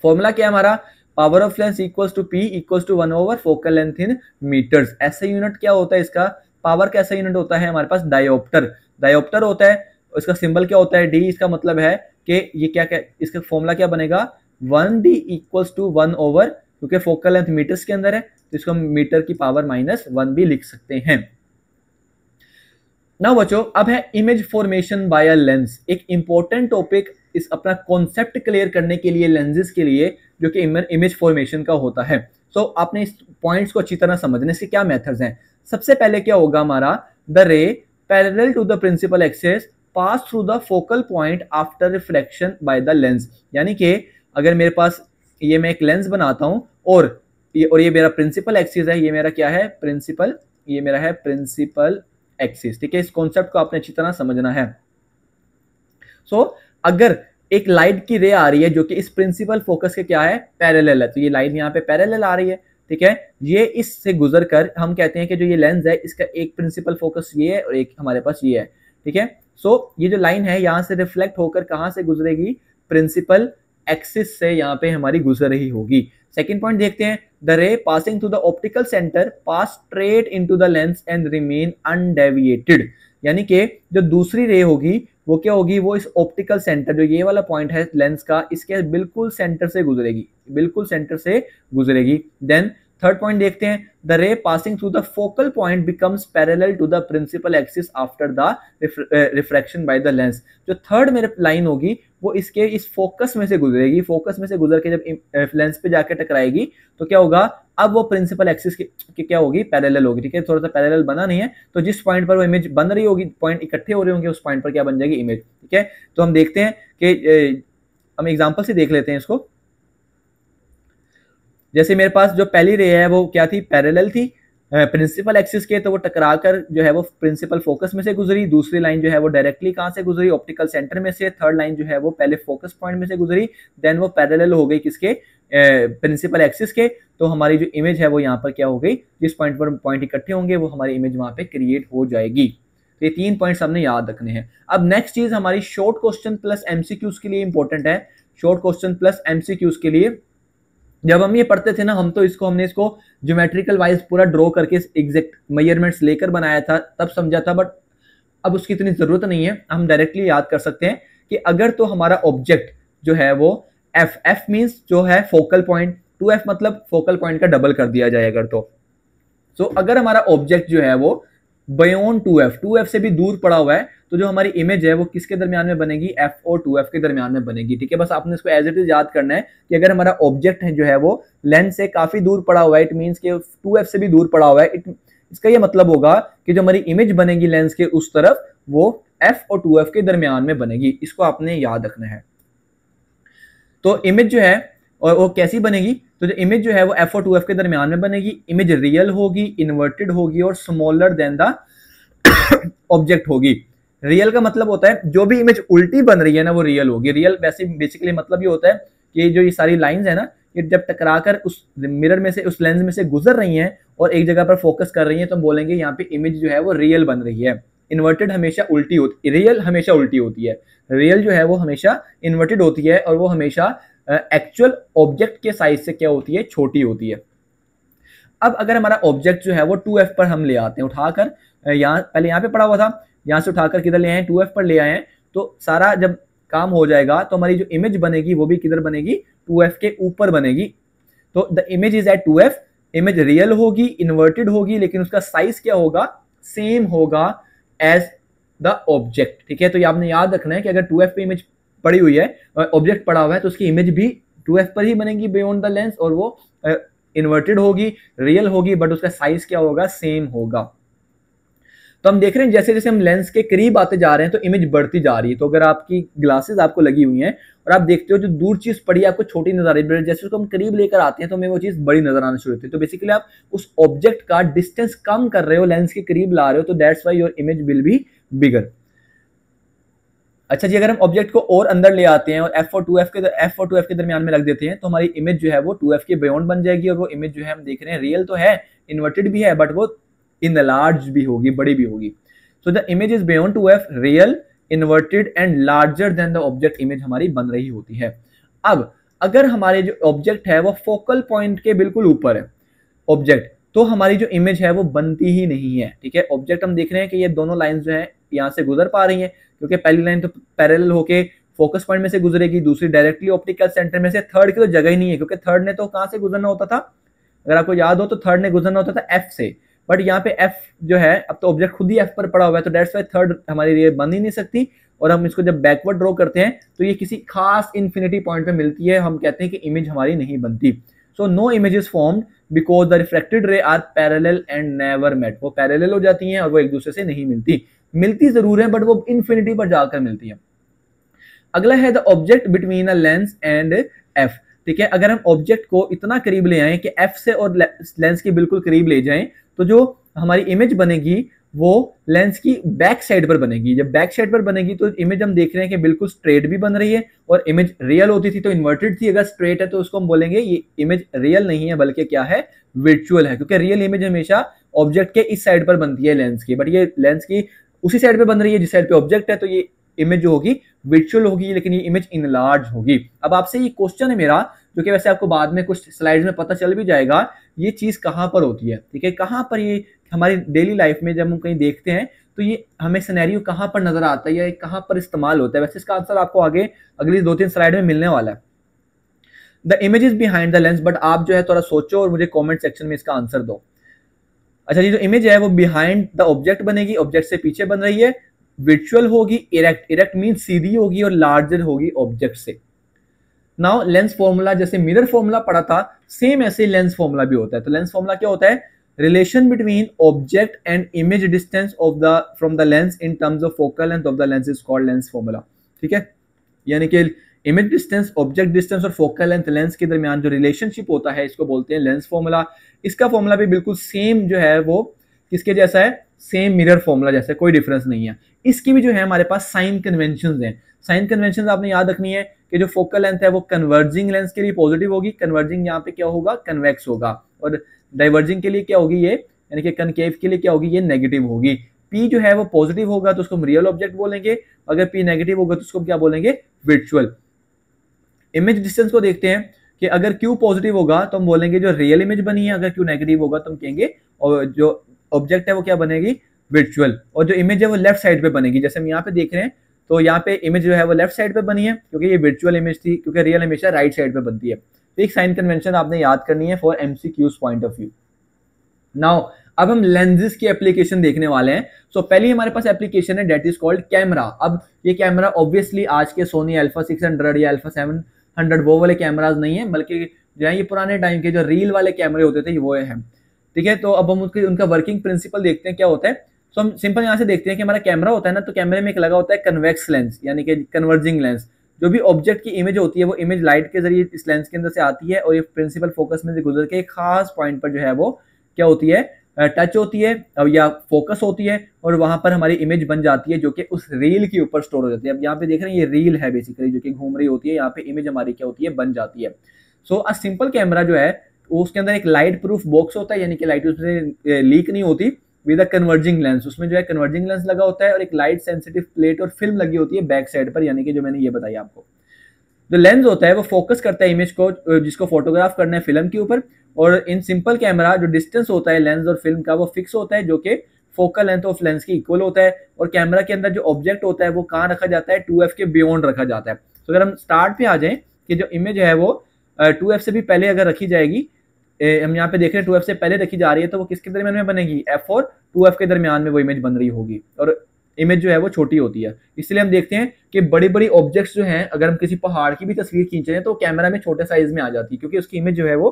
formula क्या है हमारा power of lens equals to P equals to one over focal length in metres ऐसा यूनिट क्या होता है इसका पावर कैसा यूनिट होता है हमारे पास डायोप्टर डायोप्टर होता है इसका सिंबल क्या होता है डी इसका मतलब है कि ये क्या क्या इसका फॉर्मूला क्या बनेगा one D equals to one over क्योंकि फोकल लेंथ मीटर्स के अंदर है तो इसको हम मीटर की पावर माइनस वन भी लिख सकते हैं ना बच्चों अब है image formation by a lens एक इंपॉर्टेंट टॉपिक इस अपना कॉन्सेप्ट क्लियर करने के लिए लेंजेस के लिए जो कि इमेज फॉर्मेशन का होता है सो so, आपने इस पॉइंट्स को अच्छी तरह समझने से क्या मेथड्स हैं सबसे पहले क्या होगा हमारा the ray parallel to the principal axis pass through the focal point after reflection by the lens यानी कि अगर मेरे पास ये मैं एक लेंस बनाता हूँ और ये और ये मेरा प्रिंसिपल एक्सिस है ये मेरा क्या है प्रिंसिपल ये मेरा है प्रिंसिपल एक्सिस ठीक है इस कॉन्सेप्ट को आपने अच्छी तरह समझना है सो so, अगर एक लाइट की रे आ रही है जो कि इस प्रिंसिपल फोकस के क्या है पैरेलल है तो ये लाइट यहाँ पे पैरेलल आ रही है ठीक है ये इससे गुजर कर हम कहते हैं कि जो ये लेंस है इसका एक प्रिंसिपल फोकस ये है और एक हमारे पास ये है ठीक है सो so, ये जो लाइन है यहाँ से रिफ्लेक्ट होकर कहाँ से गुजरेगी प्रिंसिपल एक्सिस से यहाँ पे हमारी गुजर रही होगी सेकेंड पॉइंट देखते हैं the ray passing through the optical centre pass straight into the lens and remain undeviated यानी कि जो दूसरी रे होगी वो क्या होगी वो इस ऑप्टिकल सेंटर जो ये वाला पॉइंट है लेंस का इसके बिल्कुल सेंटर से गुजरेगी बिल्कुल सेंटर से गुजरेगी देन थर्ड पॉइंट देखते हैं the ray passing through the focal point becomes parallel to the principal axis after the refraction by the lens जो थर्ड मेरे लाइन होगी वो इसके इस फोकस में से गुजरेगी फोकस में से गुजर के जब लेंस uh, पे जाके टकराएगी तो क्या होगा अब वो प्रिंसिपल एक्सिस की क्या होगी पैरल होगी ठीक है थोड़ा सा पैरल बना नहीं है तो जिस पॉइंट पर वो इमेज बन रही होगी पॉइंट इकट्ठे हो रहे होंगे उस पॉइंट पर क्या बन जाएगी इमेज ठीक है तो हम देखते हैं कि uh, हम एग्जाम्पल से देख लेते हैं इसको जैसे मेरे पास जो पहली रे है वो क्या थी पैरेलल थी प्रिंसिपल एक्सिस के तो वो टकरा कर जो है वो प्रिंसिपल फोकस में से गुजरी दूसरी लाइन जो है वो डायरेक्टली कहाँ से गुजरी ऑप्टिकल सेंटर में से थर्ड लाइन जो है वो पहले फोकस पॉइंट में से गुजरी देन वो पैरेलल हो गई किसके प्रिंसिपल एक्सिस के तो हमारी जो इमेज है वो यहाँ पर क्या हो गई जिस पॉइंट पर पॉइंट इकट्ठे होंगे वो हमारी इमेज वहाँ पे क्रिएट हो जाएगी तो ये तीन पॉइंट हमने याद रखने हैं अब नेक्स्ट चीज हमारी शॉर्ट क्वेश्चन प्लस एमसीक्यूज के लिए इंपॉर्टेंट है शॉर्ट क्वेश्चन प्लस एमसीक्यूज के लिए जब हम ये पढ़ते थे ना हम तो इसको हमने इसको ज्योमेट्रिकल वाइज पूरा ड्रॉ करके एग्जैक्ट मेजरमेंट्स लेकर बनाया था तब समझा था बट अब उसकी इतनी ज़रूरत नहीं है हम डायरेक्टली याद कर सकते हैं कि अगर तो हमारा ऑब्जेक्ट जो है वो एफ एफ मीन्स जो है फोकल पॉइंट टू एफ मतलब फोकल पॉइंट का डबल कर दिया जाए अगर तो सो so, अगर हमारा ऑब्जेक्ट जो है वो beyond two F two F से भी दूर पड़ा हुआ है तो जो हमारी इमेज है वो किसके दरमियान में बनेगी एफ और टू एफ के दरमियान में बनेगी ठीक है बस आपने इसको एज इट इज याद करना है कि अगर हमारा ऑब्जेक्ट है जो है वो लेंस से काफी दूर पड़ा हुआ है इट मीन्स के टू एफ से भी दूर पड़ा हुआ है इट इसका ये मतलब होगा कि जो हमारी इमेज बनेगी लेंस के उस तरफ वो एफ और टू एफ के दरमियान में बनेगी इसको आपने याद रखना है तो इमेज जो है और वो कैसी बनेगी तो जो इमेज जो है वो एफ और टू एफ के दरमियान में बनेगी इमेज रियल होगी इन्वर्टेड होगी और स्मॉलर देन द ऑब्जेक्ट होगी रियल का मतलब होता है जो भी इमेज उल्टी बन रही है ना वो रियल होगी रियल वैसे बेसिकली मतलब ये होता है कि जो ये सारी लाइंस है ना ये जब टकरा कर उस मिरर में से उस लेंस में से गुजर रही हैं और एक जगह पर फोकस कर रही हैं तो हम बोलेंगे यहाँ पे इमेज जो है वो रियल बन रही है इन्वर्टेड हमेशा उल्टी होती रियल हमेशा उल्टी होती है रियल जो है वो हमेशा इन्वर्टेड होती है और वो हमेशा एक्चुअल ऑब्जेक्ट के साइज से क्या होती है छोटी होती है अब अगर हमारा ऑब्जेक्ट जो है वो टू एफ पर हम ले आते हैं उठाकर यहाँ पहले यहाँ पे पड़ा हुआ था यहाँ से उठाकर किधर ले आए टू एफ पर ले आए हैं तो सारा जब काम हो जाएगा तो हमारी जो इमेज बनेगी वो भी किधर बनेगी टू एफ के ऊपर बनेगी तो the image is at two F image real होगी इन्वर्टेड होगी लेकिन उसका साइज क्या होगा सेम होगा एज द ऑब्जेक्ट ठीक है तो ये आपने याद रखना है कि अगर टू एफ पे इमेज पड़ी हुई है ऑब्जेक्ट पड़ा हुआ है तो उसकी इमेज भी टू एफ पर ही बनेगी बियॉन्ड द लेंस और वो इन्वर्टेड होगी रियल होगी बट उसका साइज क्या होगा सेम होगा तो हम देख रहे हैं जैसे जैसे हम लेंस के करीब आते जा रहे हैं तो इमेज बढ़ती जा रही है तो अगर आपकी ग्लासेस आपको लगी हुई हैं और आप देखते हो जो दूर चीज़ पड़ी है आपको छोटी नजर आ रही है जैसे उसको हम करीब लेकर आते हैं तो हमें वो चीज़ बड़ी नजर आना शुरू होती है तो बेसिकली आप उस ऑब्जेक्ट का डिस्टेंस कम कर रहे हो लेंस के करीब ला रहे हो तो that's why your image will be bigger अच्छा जी अगर हम ऑब्जेक्ट को और अंदर ले आते हैं और एफ और टू एफ के एफ और टू एफ के दरमियान में रख देते हैं तो हमारी इमेज जो है वो टू एफ के बियॉन्ड बन जाएगी और वो इमेज जो है हम देख रहे हैं रियल तो है इन्वर्टेड भी है बट वो इन लार्ज भी होगी बड़ी भी होगी so the image is beyond two F real inverted and larger than the object image हमारी बन रही होती है अब अगर हमारे जो ऑब्जेक्ट है वो फोकल पॉइंट के बिल्कुल ऊपर है ऑब्जेक्ट तो हमारी जो इमेज है वो बनती ही नहीं है ठीक है ऑब्जेक्ट हम देख रहे हैं कि ये दोनों लाइन जो है यहाँ से गुजर पा रही है क्योंकि पहली लाइन तो पैरल होके फोकस पॉइंट में से गुजरेगी दूसरी डायरेक्टली ऑप्टिकल सेंटर में से थर्ड की तो जगह ही नहीं है क्योंकि थर्ड ने तो कहाँ से गुजरना होता था अगर आपको याद हो तो थर्ड ने गुजरना होता था एफ से बट यहाँ पे एफ जो है अब तो ऑब्जेक्ट खुद ही एफ पर पड़ा हुआ है तो डेट्स वाई थर्ड हमारे लिए बन ही नहीं सकती और हम इसको जब बैकवर्ड ड्रॉ करते हैं तो ये किसी खास इन्फिनिटी पॉइंट पे मिलती है हम कहते हैं कि इमेज हमारी नहीं बनती so no image is form because the reflected ray are parallel and never met वो पैरेलल हो जाती हैं और वो एक दूसरे से नहीं मिलती मिलती ज़रूर है बट वो इन्फिनिटी पर जाकर मिलती है अगला है the object between a lens and F ठीक है अगर हम ऑब्जेक्ट को इतना करीब ले आए कि एफ से और लेंस के बिल्कुल करीब ले जाएं तो जो हमारी इमेज बनेगी वो लेंस की बैक साइड पर बनेगी जब बैक साइड पर बनेगी तो इमेज हम देख रहे हैं कि बिल्कुल स्ट्रेट भी बन रही है और इमेज रियल होती थी तो इन्वर्टेड थी अगर स्ट्रेट है तो उसको हम बोलेंगे ये इमेज रियल नहीं है बल्कि क्या है वर्चुअल है क्योंकि रियल इमेज हमेशा ऑब्जेक्ट के इस साइड पर बनती है लेंस की बट ये लेंस की उसी साइड पर बन रही है जिस साइड पर ऑब्जेक्ट है तो ये इमेज होगी विचुअल होगी लेकिन ये इमेज इनलार्ज होगी अब आपसे ये क्वेश्चन है मेरा जो कि वैसे आपको बाद में कुछ स्लाइड्स में पता चल भी जाएगा ये चीज़ कहाँ पर होती है ठीक है कहाँ पर ये हमारी डेली लाइफ में जब हम कहीं देखते हैं तो ये हमें सिनेरियो कहाँ पर नजर आता है या कहाँ पर इस्तेमाल होता है वैसे इसका आंसर आपको आगे अगली दो तीन स्लाइड में मिलने वाला है the image is behind the lens but आप जो है थोड़ा सोचो और मुझे कॉमेंट सेक्शन में इसका आंसर दो अच्छा जी जो इमेज है वो बिहाइंड द ऑब्जेक्ट बनेगी ऑब्जेक्ट से पीछे बन रही है विचुअल होगी इरेक्ट इरेक्ट मीन सीधी होगी और लार्जर होगी ऑब्जेक्ट से नाउ लेंस फॉर्मूला जैसे मिरर फॉर्मूला पढ़ा था सेम ऐसे लेंस फॉर्मूला भी होता है तो लेंस फॉर्मूला क्या होता है relation between object and image distance of the from the lens in terms of focal length of the lens is called lens formula ठीक है यानी कि इमेज डिस्टेंस ऑब्जेक्ट डिस्टेंस और फोकल लेंथ लेंस के दरमियान जो रिलेशनशिप होता है इसको बोलते हैं लेंस फॉर्मूला इसका फॉर्मूला भी बिल्कुल सेम जो है वो किसके जैसा है सेम मिरर फॉर्मूला जैसा है कोई डिफरेंस नहीं है इसकी भी जो है हमारे पास साइन कन्वेंशन है साइन कन्वेंशन आपने याद रखनी है कि जो फोकल लेंथ है वो कन्वर्जिंग लेंस के लिए पॉजिटिव होगी कन्वर्जिंग यहाँ पे क्या होगा कन्वेक्स होगा और डाइवर्जिंग के लिए क्या होगी ये यानी कि कनकेव के लिए क्या होगी ये नेगेटिव होगी पी जो है वो पॉजिटिव होगा तो उसको हम रियल ऑब्जेक्ट बोलेंगे अगर पी नेगेटिव होगा तो उसको हम क्या बोलेंगे वर्चुअल इमेज डिस्टेंस को देखते हैं कि अगर क्यू पॉजिटिव होगा तो हम बोलेंगे जो रियल इमेज बनी है अगर क्यू नेगेटिव होगा तो हम कहेंगे और जो ऑब्जेक्ट है वो क्या बनेगी वर्चुअल और जो इमेज है वो लेफ्ट साइड पे बनेगी जैसे हम यहाँ पे देख रहे हैं तो यहाँ पे इमेज जो है वो लेफ्ट साइड पे बनी है क्योंकि ये वर्चुअल इमेज थी क्योंकि रियल इमेज है राइट साइड पे बनती है तो एक साइन कन्वेंशन आपने याद करनी है from point of view now अब हम लेंजेस की एप्लीकेशन देखने वाले हैं सो so, पहली हमारे पास एप्लीकेशन है डेट इज कॉल्ड कैमरा अब ये कैमरा ऑब्वियसली आज के सोनी अल्फा सिक्स हंड्रेड या अल्फा सेवन हंड्रेड वो वाले कैमराज नहीं है बल्कि जो है ये पुराने टाइम के जो रील वाले कैमरे होते थे वो है ठीक है तो अब हम उसके उनका वर्किंग प्रिंसिपल देखते हैं क्या होता है तो हम सिंपल यहाँ से देखते हैं कि हमारा कैमरा होता है ना तो कैमरे में एक लगा होता है कन्वेक्स लेंस यानी कि कन्वर्जिंग लेंस जो भी ऑब्जेक्ट की इमेज होती है वो इमेज लाइट के जरिए इस लेंस के अंदर से आती है और ये प्रिंसिपल फोकस में से गुजर के एक खास पॉइंट पर जो है वो क्या होती है टच होती है या फोकस होती है और वहां पर हमारी इमेज बन जाती है जो कि उस रील के ऊपर स्टोर हो जाती है अब यहाँ पे देख रहे हैं ये रील है बेसिकली जो कि घूम रही होती है यहाँ पे इमेज हमारी क्या होती है बन जाती है सो अ सिंपल कैमरा जो है उसके अंदर एक लाइट प्रूफ बॉक्स होता है यानी कि लाइट उसमें लीक नहीं होती विद अ कन्वर्जिंग लेंस उसमें जो है कन्वर्जिंग लेंस लगा होता है और एक लाइट सेंसिटिव प्लेट और फिल्म लगी होती है बैक साइड पर यानी कि जो मैंने ये बताया आपको जो लेंस होता है वो फोकस करता है इमेज को जिसको फोटोग्राफ करना है फिल्म के ऊपर और इन सिंपल कैमरा जो डिस्टेंस होता है लेंस और फिल्म का वो फिक्स होता है जो कि फोकल लेंथ ऑफ लेंस की इक्वल होता है और कैमरा के अंदर जो ऑब्जेक्ट होता है वो कहाँ रखा जाता है टू के बियॉन्ड रखा जाता है तो अगर हम स्टार्ट पे आ जाए कि जो इमेज है वो टू से भी पहले अगर रखी जाएगी हम यहाँ पे देख रहे हैं टू एफ से पहले रखी जा रही है तो वो किसके दरमियान में बनेगी एफ और टू एफ के दरमियान में वो इमेज बन रही होगी और इमेज जो है वो छोटी होती है इसलिए हम देखते हैं कि बड़ी बड़ी ऑब्जेक्ट्स जो हैं अगर हम किसी पहाड़ की भी तस्वीर खींच रहे हैं तो कैमरा में छोटे साइज में आ जाती है क्योंकि उसकी इमेज जो है वो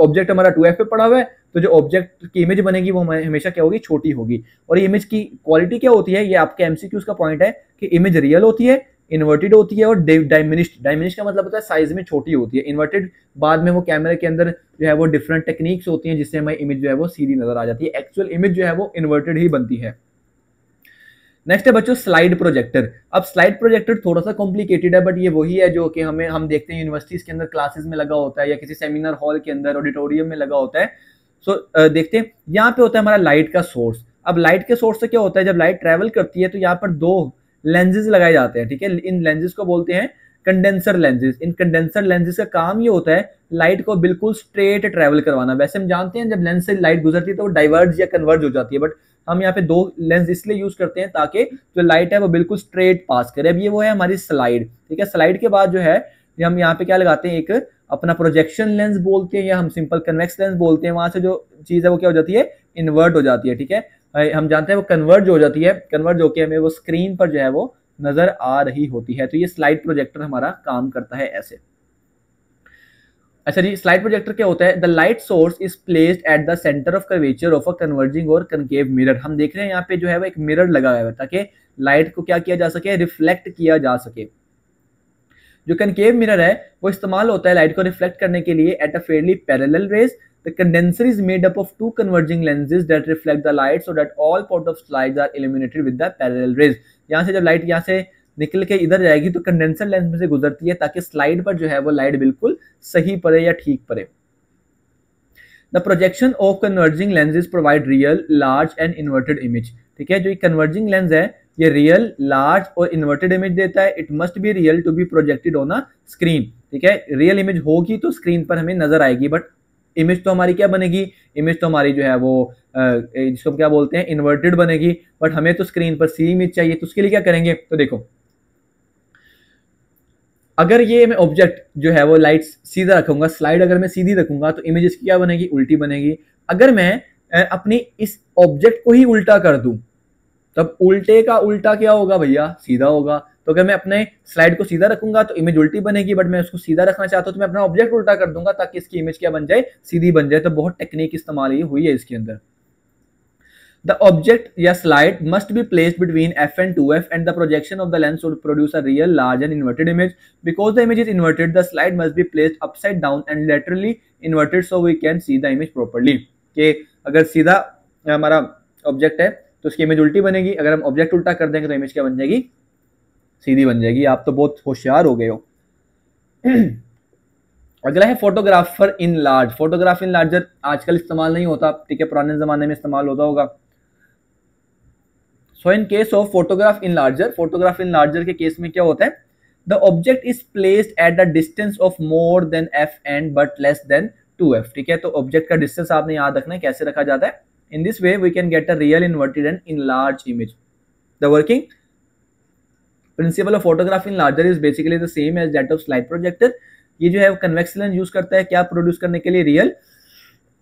ऑब्जेक्ट हमारा टू एफ पे पड़ा हुआ है तो जो ऑब्जेक्ट की इमेज बनेगी वो हमेशा क्या होगी छोटी होगी और इमेज की क्वालिटी क्या होती है ये आपके एमसीक्यूज का पॉइंट है कि इमेज रियल होती है इन्वर्टेड होती है और डायमिनिश्ड डायमिनिश का मतलब होता है साइज में छोटी होती है इन्वर्टेड बाद में वो कैमरे के अंदर जो है वो डिफरेंट टेक्निक्स होती हैं जिससे हमें इमेज जो है वो सीधी नजर आ जाती है एक्चुअल इमेज जो है वो इन्वर्टेड ही बनती है नेक्स्ट है बच्चों स्लाइड प्रोजेक्टर अब स्लाइड प्रोजेक्टर थोड़ा सा कॉम्प्लिकेटेड है बट ये वही है जो कि हमें हम देखते हैं यूनिवर्सिटीज के अंदर क्लासेस में लगा होता है या किसी सेमिनार हॉल के अंदर ऑडिटोरियम में लगा होता है सो so, देखते हैं यहाँ पे होता है हमारा लाइट का सोर्स अब लाइट के सोर्स से क्या होता है जब लाइट ट्रेवल करती है तो यहाँ पर दो लेंजेस लगाए जाते हैं ठीक है इन लेंजेस को बोलते हैं कंडेंसर लेंजेस इन कंडेंसर लेंजेस का काम ये होता है लाइट को बिल्कुल स्ट्रेट ट्रेवल करवाना वैसे हम जानते हैं जब लेंस से लाइट गुजरती है तो वो डाइवर्ज या कन्वर्ज हो जाती है बट हम यहाँ पे दो लेंस इसलिए यूज करते हैं ताकि जो लाइट है वो बिल्कुल स्ट्रेट पास करे अब ये वो है हमारी स्लाइड ठीक है स्लाइड के बाद जो है हम यहाँ पे क्या लगाते हैं एक अपना प्रोजेक्शन लेंस बोलते हैं या हम सिंपल कन्वेक्स लेंस बोलते हैं वहां से जो चीज है वो क्या हो जाती है इन्वर्ट हो जाती है ठीक है हम जानते हैं वो कन्वर्ज हो जाती है कन्वर्ज होकर हमें वो स्क्रीन पर जो है वो नज़र आ रही होती है तो ये स्लाइड प्रोजेक्टर हमारा काम करता है ऐसे अच्छा जी स्लाइड प्रोजेक्टर क्या होता है the light source is placed at the centre of curvature of a converging और कनकेव मिरर हम देख रहे हैं यहाँ पे जो है वो एक मिरर लगा हुआ है ताकि लाइट को क्या किया जा सके रिफ्लेक्ट किया जा सके जो कनकेव मिरर है वो इस्तेमाल होता है लाइट को रिफ्लेक्ट करने के लिए at a fairly parallel rays The condenser is made up of two converging lenses that reflect the light so that all pot of slides are illuminated with the parallel rays. यहाँ से जब light यहाँ से निकल के इधर जाएगी तो कंडेंसर लेंस में से गुजरती है ताकि स्लाइड पर जो है वो लाइट बिल्कुल सही पड़े या ठीक पड़े the projection of converging lenses provide real large and inverted image ठीक है जो ये कन्वर्जिंग लेंस है ये रियल लार्ज और इन्वर्टेड इमेज देता है it must be real to be projected on a screen ठीक है रियल इमेज होगी तो स्क्रीन पर हमें नजर आएगी बट इमेज तो हमारी क्या बनेगी इमेज तो हमारी जो है वो जिसको हम क्या बोलते हैं इन्वर्टेड बनेगी बट हमें तो स्क्रीन पर सी इमेज चाहिए तो उसके लिए क्या करेंगे तो देखो अगर ये मैं ऑब्जेक्ट जो है वो लाइट सीधा रखूंगा स्लाइड अगर मैं सीधी रखूंगा तो इमेज इसकी क्या बनेगी उल्टी बनेगी अगर मैं अपनी इस ऑब्जेक्ट को ही उल्टा कर दूं तब उल्टे का उल्टा क्या होगा भैया सीधा होगा तो अगर मैं अपने स्लाइड को सीधा रखूंगा तो इमेज उल्टी बनेगी बट मैं उसको सीधा रखना चाहता हूं तो मैं अपना ऑब्जेक्ट उल्टा कर दूंगा ताकि इसकी इमेज क्या बन जाए सीधी बन जाए तो बहुत टेक्निक इस्तेमाल हुई है इसके अंदर द ऑब्जेक्ट या slide must be place between F and two F and the projection of the lens produce a real large and inverted image because the image is inverted the slide must be placed upside down and laterally inverted so we can see the image properly के अगर सीधा हमारा ऑब्जेक्ट है तो उसकी इमेज उल्टी बनेगी अगर हम ऑब्जेक्ट उल्टा कर देंगे तो इमेज क्या बन जाएगी सीधी बन जाएगी आप तो बहुत होशियार हो गए हो *clears throat* अगला है photographer enlarge photograph enlarger आजकल इस्तेमाल नहीं होता ठीक है पुराने ज़माने में इस्तेमाल होता होगा so in case of photograph enlarger photograph enlarger के केस में क्या होता है the object is placed at the distance of more than F and but less than two F ठीक है तो ऑब्जेक्ट का डिस्टेंस आपने याद रखना है कैसे रखा जाता है in this way we can get a real inverted and enlarge image the working principle of photography enlarger is basically the same as that of slide projector ये जो है कन्वेक्स लेंस यूज करता है क्या प्रोड्यूस करने के लिए real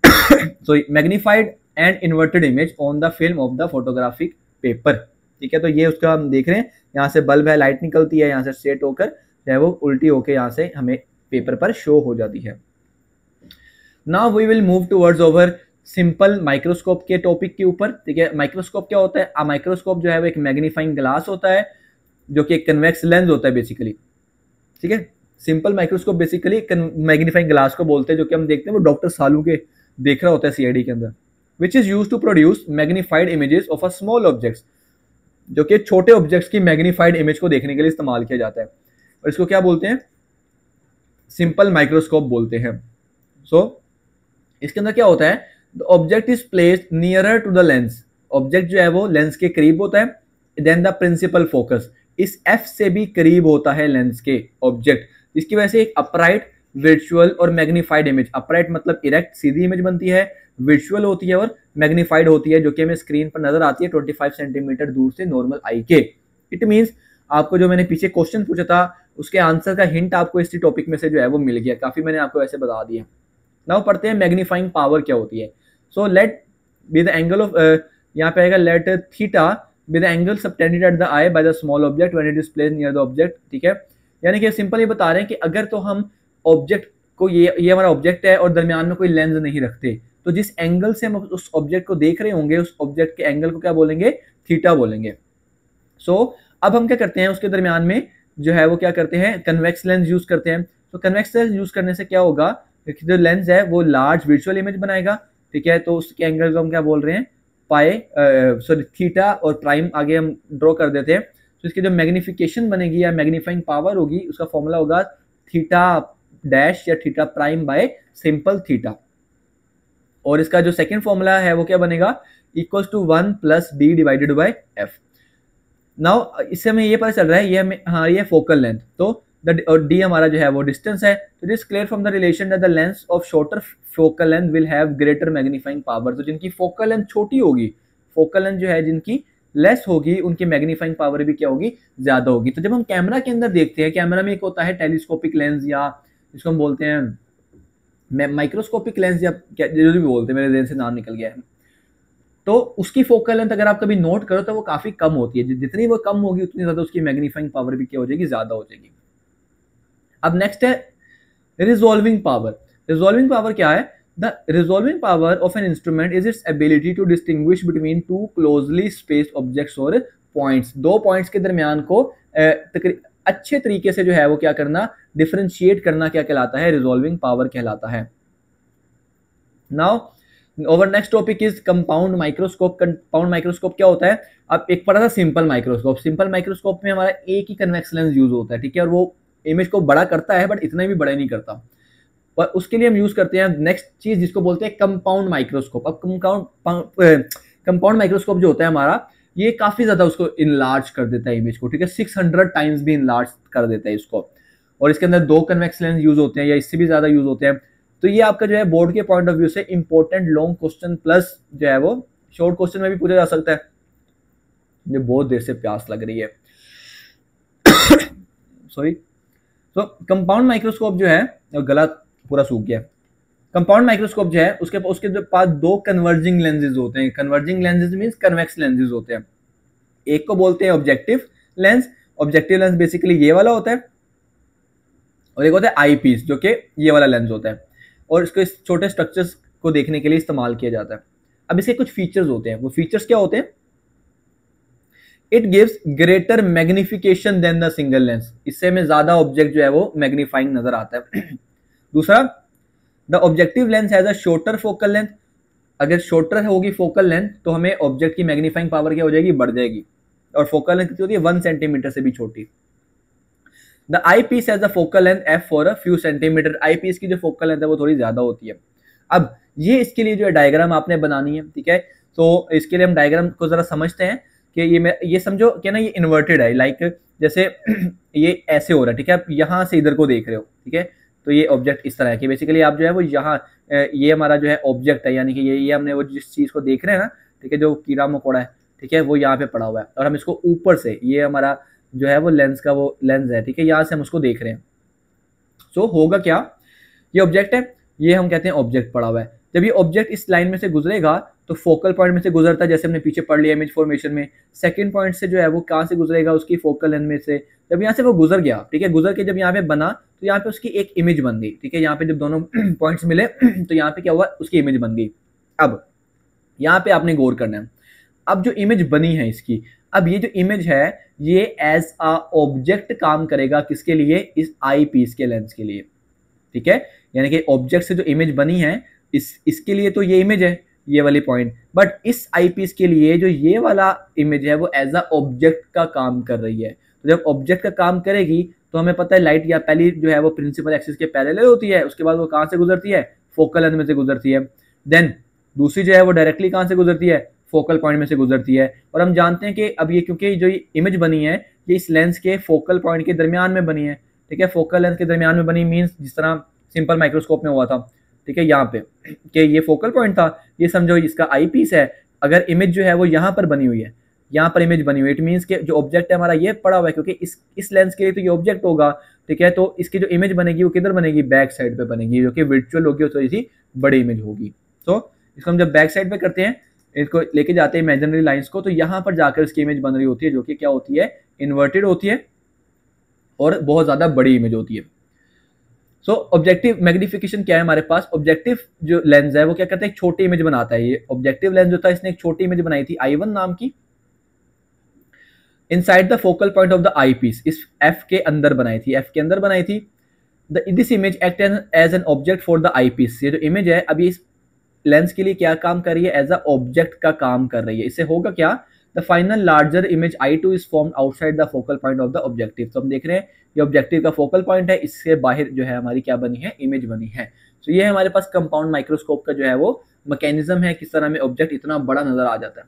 sorry magnified and inverted image on the film of the photographic paper ठीक है तो ये उसका हम देख रहे हैं यहाँ से बल्ब है लाइट निकलती है यहाँ से स्ट्रेट होकर जो है वो उल्टी होकर यहाँ से हमें पेपर पर शो हो जाती है now we will move towards over simple microscope के टॉपिक के ऊपर ठीक है माइक्रोस्कोप क्या होता है माइक्रोस्कोप जो है वो एक मैग्नीफाइंग ग्लास होता है जो कि एक कन्वेक्स लेंस होता है बेसिकली ठीक है simple microscope basically magnifying glass को बोलते हैं जो कि हम देखते हैं वो डॉक्टर सालू के देख रहा होता है सीआईडी के अंदर which is use to produce magnified images of a small objects जो कि छोटे ऑब्जेक्ट्स की मैग्नीफाइड इमेज को देखने के लिए इस्तेमाल किया जाता है और इसको क्या बोलते हैं सिंपल माइक्रोस्कोप बोलते हैं सो so, इसके अंदर क्या होता है the object is place nearer to the lens object जो है वो लेंस के करीब होता है देन द प्रिंसिपल फोकस इस एफ से भी करीब होता है लेंस के ऑब्जेक्ट जिसकी वजह से एक अपराइट वर्चुअल और मैग्नीफाइड इमेज अपराइट मतलब इरेक्ट सीधी इमेज बनती है विजुअल होती है और मैग्नीफाइड होती है जो कि हमें स्क्रीन पर नजर आती है 25 सेंटीमीटर दूर से नॉर्मल आई के इट मीन्स आपको जो मैंने पीछे क्वेश्चन पूछा था उसके आंसर का हिंट आपको इसी टॉपिक में से जो है वो मिल गया काफ़ी मैंने आपको ऐसे बता दिया नाउ पढ़ते हैं मैग्नीफाइंग पावर क्या होती है so let with angle of यहाँ पे आएगा let theta with angle subtended at the eye by the small object when it is place near the object ठीक है यानी कि सिंपल ये बता रहे हैं कि अगर तो हम ऑब्जेक्ट को ये ये हमारा ऑब्जेक्ट है और दरमियान में कोई लेंस नहीं रखते तो जिस एंगल से हम उस ऑब्जेक्ट को देख रहे होंगे उस ऑब्जेक्ट के एंगल को क्या बोलेंगे थीटा बोलेंगे सो so, अब हम क्या करते हैं उसके दरमियान में जो है वो क्या करते हैं कन्वेक्स लेंस यूज़ करते हैं तो कन्वेक्स लेंस यूज़ करने से क्या होगा जो लेंस है वो लार्ज विचुअल इमेज बनाएगा ठीक है तो उसके एंगल को हम क्या बोल रहे हैं पाए सॉरी थीटा और प्राइम आगे हम ड्रॉ कर देते हैं तो इसकी जो मैग्निफिकेशन बनेगी या मैग्नीफाइंग पावर होगी उसका फॉर्मूला होगा थीटा डैश या theta prime by simple theta और इसका जो सेकेंड फॉर्मूला है वो क्या बनेगा equals to one plus B divided by F now इससे हमें ये पता चल रहा है ये हमें हाँ ये फोकल लेंथ तो और डी हमारा जो है वो डिस्टेंस है तो it is clear from the relation that the lens of shorter focal length will have greater magnifying power तो जिनकी फोकल लेंथ छोटी होगी फोकल लेंथ जो है जिनकी लेस होगी उनकी मैग्नीफाइंग पावर भी क्या होगी ज़्यादा होगी तो जब हम कैमरा के अंदर देखते हैं कैमरा में एक होता है टेलीस्कोपिक लेंस या जिसको हम बोलते हैं माइक्रोस्कोपिक लेंस या जो भी बोलते हैं मेरे लेंस से नाम निकल गया है तो उसकी फोकल लेंथ अगर आप कभी नोट करो तो वो काफ़ी कम होती है जितनी वो कम होगी उतनी ज़्यादा उसकी मैग्नीफाइंग पावर भी क्या हो जाएगी ज़्यादा हो जाएगी अब नेक्स्ट है रिजोल्विंग पावर रिजोल्विंग पावर क्या है the resolving power of an instrument is its ability to distinguish between two closely space objects और पॉइंट्स दो पॉइंट्स के दरमियान को अच्छे तरीके से जो है वो क्या करना डिफ्रेंशिएट करना क्या कहलाता है रिजोल्विंग पावर कहलाता है now over next topic is compound microscope compound microscope क्या होता है अब एक पड़ा था सिंपल माइक्रोस्कोप सिंपल माइक्रोस्कोप में हमारा एक ही कन्वेक्स लेंस यूज होता है ठीक है और वो इमेज को बड़ा करता है बट इतना भी बड़ा नहीं करता पर उसके लिए हम यूज़ करते हैं नेक्स्ट चीज़ जिसको बोलते हैं कंपाउंड माइक्रोस्कोप अब कंपाउंड कंपाउंड माइक्रोस्कोप जो होता है हमारा ये काफ़ी ज़्यादा उसको इनलार्ज कर देता है इमेज को ठीक है सिक्स टाइम्स भी इनलार्ज कर देता है इसको और इसके अंदर दो कन्वेक्स लेंस यूज़ होते हैं या इससे भी ज़्यादा यूज़ होते हैं तो ये आपका जो है बोर्ड के पॉइंट ऑफ व्यू से इंपॉर्टेंट लॉन्ग क्वेश्चन प्लस जो है वो शॉर्ट क्वेश्चन में भी पूछा जा सकता है मुझे बहुत देर से प्यास लग रही है सॉरी *coughs* तो कंपाउंड माइक्रोस्कोप जो है गला पूरा सूख गया कंपाउंड माइक्रोस्कोप जो है उसके उसके जो पास दो कन्वर्जिंग लेंजेज होते हैं converging lenses mean convex lenses होते हैं एक को बोलते हैं objective lens objective lens basically ये वाला होता है और एक होता है आई पीस जो कि ये वाला लेंस होता है और इसको इस छोटे स्ट्रक्चर्स को देखने के लिए इस्तेमाल किया जाता है अब इसके कुछ फीचर्स होते हैं वो फीचर्स क्या होते हैं it gives greater magnification than the single lens इससे हमें ज्यादा ऑब्जेक्ट जो है वो मैग्निफाइंग नजर आता है *clears throat* दूसरा the objective lens has a focal length अगर शोर्टर होगी फोकल लेंथ तो हमें ऑब्जेक्ट की मैग्नीफाइंग पावर क्या हो जाएगी बढ़ जाएगी और फोकल लेंथ कितनी होती है वन सेंटीमीटर से भी छोटी the eyepiece as the focal length F for a few centimetre eyepiece की जो फोकल लेंथ है वो थोड़ी ज्यादा होती है अब ये इसके लिए जो है डायग्राम आपने बनानी है ठीक है तो इसके लिए हम डायग्राम को जरा समझते हैं कि ये मैं ये समझो क्या ना ये इन्वर्टेड है लाइक जैसे *clears throat* ये ऐसे हो रहा है ठीक है आप यहाँ से इधर को देख रहे हो ठीक है तो ये ऑब्जेक्ट इस तरह है कि बेसिकली आप जो है वो यहाँ ये हमारा जो है ऑब्जेक्ट है यानी कि ये ये हमने वो जिस चीज़ को देख रहे हैं ना ठीक है जो कीड़ा मकोड़ा है ठीक है वो यहाँ पे पड़ा हुआ है और हम इसको ऊपर से ये हमारा जो है वो लेंस का वो लेंस है ठीक है यहाँ से हम उसको देख रहे हैं सो so, होगा क्या ये ऑब्जेक्ट है ये हम कहते हैं ऑब्जेक्ट पड़ा हुआ है जब ये ऑब्जेक्ट इस लाइन में से गुजरेगा तो फोकल पॉइंट में से गुजरता है जैसे हमने पीछे पढ़ लिया इमेज फॉर्मेशन में सेकेंड पॉइंट से जो है वो कहाँ से गुजरेगा उसकी फोकल लेंथ में से जब यहाँ से वो गुजर गया ठीक है गुजर के जब यहाँ पे बना तो यहाँ पे उसकी एक इमेज बन गई ठीक है यहाँ पे जब दोनों पॉइंट्स *clears throat* मिले *clears throat* तो यहाँ पे क्या हुआ उसकी इमेज बन गई अब यहाँ पे आपने गौर करना है अब जो इमेज बनी है इसकी अब ये जो इमेज है ये एज अ ऑब्जेक्ट काम करेगा किसके लिए इस आई पीस के लेंस के लिए ठीक है यानी कि ऑब्जेक्ट से जो इमेज बनी है इस इसके लिए तो ये इमेज है ये वाली पॉइंट बट इस आई के लिए जो ये वाला इमेज है वो एज अ ऑब्जेक्ट का काम कर रही है तो जब ऑब्जेक्ट का काम करेगी तो हमें पता है लाइट या पहली जो है वो प्रिंसिपल एक्सिस के पैरल होती है उसके बाद वो कहाँ से गुजरती है फोकल लेंथ में से गुजरती है देन दूसरी जो है वो डायरेक्टली कहाँ से गुजरती है फोकल पॉइंट में से गुजरती है और हम जानते हैं कि अब ये क्योंकि जो ये इमेज बनी है ये इस लेंस के फोकल पॉइंट के दरमियान में बनी है ठीक है फोकल लेंथ के दरमियान में बनी मीन्स जिस तरह सिंपल माइक्रोस्कोप में हुआ था ठीक है यहाँ पे कि ये फोकल पॉइंट था ये समझो इसका आई पीस है अगर इमेज जो है वो यहाँ पर बनी हुई है यहाँ पर इमेज बनी हुई इट मीन्स के जो ऑब्जेक्ट है हमारा ये पड़ा हुआ है क्योंकि इस इस लेंस के लिए तो ये ऑब्जेक्ट होगा ठीक है तो इसकी जो इमेज बनेगी वो किधर बनेगी बैक साइड पे बनेगी जो कि वर्चुअल होगी थोड़ी सी बड़ी इमेज होगी तो इसको हम जब बैक साइड पे करते हैं इसको लेके जाते हैं इमेजनरी लाइन्स को तो यहाँ पर जाकर इसकी इमेज बन रही होती है जो कि क्या होती है इन्वर्टेड होती है और बहुत ज़्यादा बड़ी इमेज होती है सो ऑब्जेक्टिव मैग्निफिकेशन क्या है हमारे पास ऑब्जेक्टिव जो लेंस है वो क्या करता है एक छोटी इमेज बनाता है ये ऑब्जेक्टिव लेंस जो था इसने एक छोटी इमेज बनाई थी आई वन नाम की inside the focal point of the eyepiece इस एफ के अंदर बनाई थी एफ के अंदर बनाई थी this image act as an object for the eyepiece ये जो इमेज है अभी इस लेंस के लिए क्या काम कर रही है एज अ ऑब्जेक्ट का काम कर रही है इससे होगा क्या the final larger image I two is form outside the focal point of the objective तो हम देख रहे हैं ये ऑब्जेक्टिव का फोकल पॉइंट है इससे बाहर जो है हमारी क्या बनी है इमेज बनी है तो so, ये हमारे पास कंपाउंड माइक्रोस्कोप का जो है वो मैकेनिज्म है किस तरह में ऑब्जेक्ट इतना बड़ा नज़र आ जाता है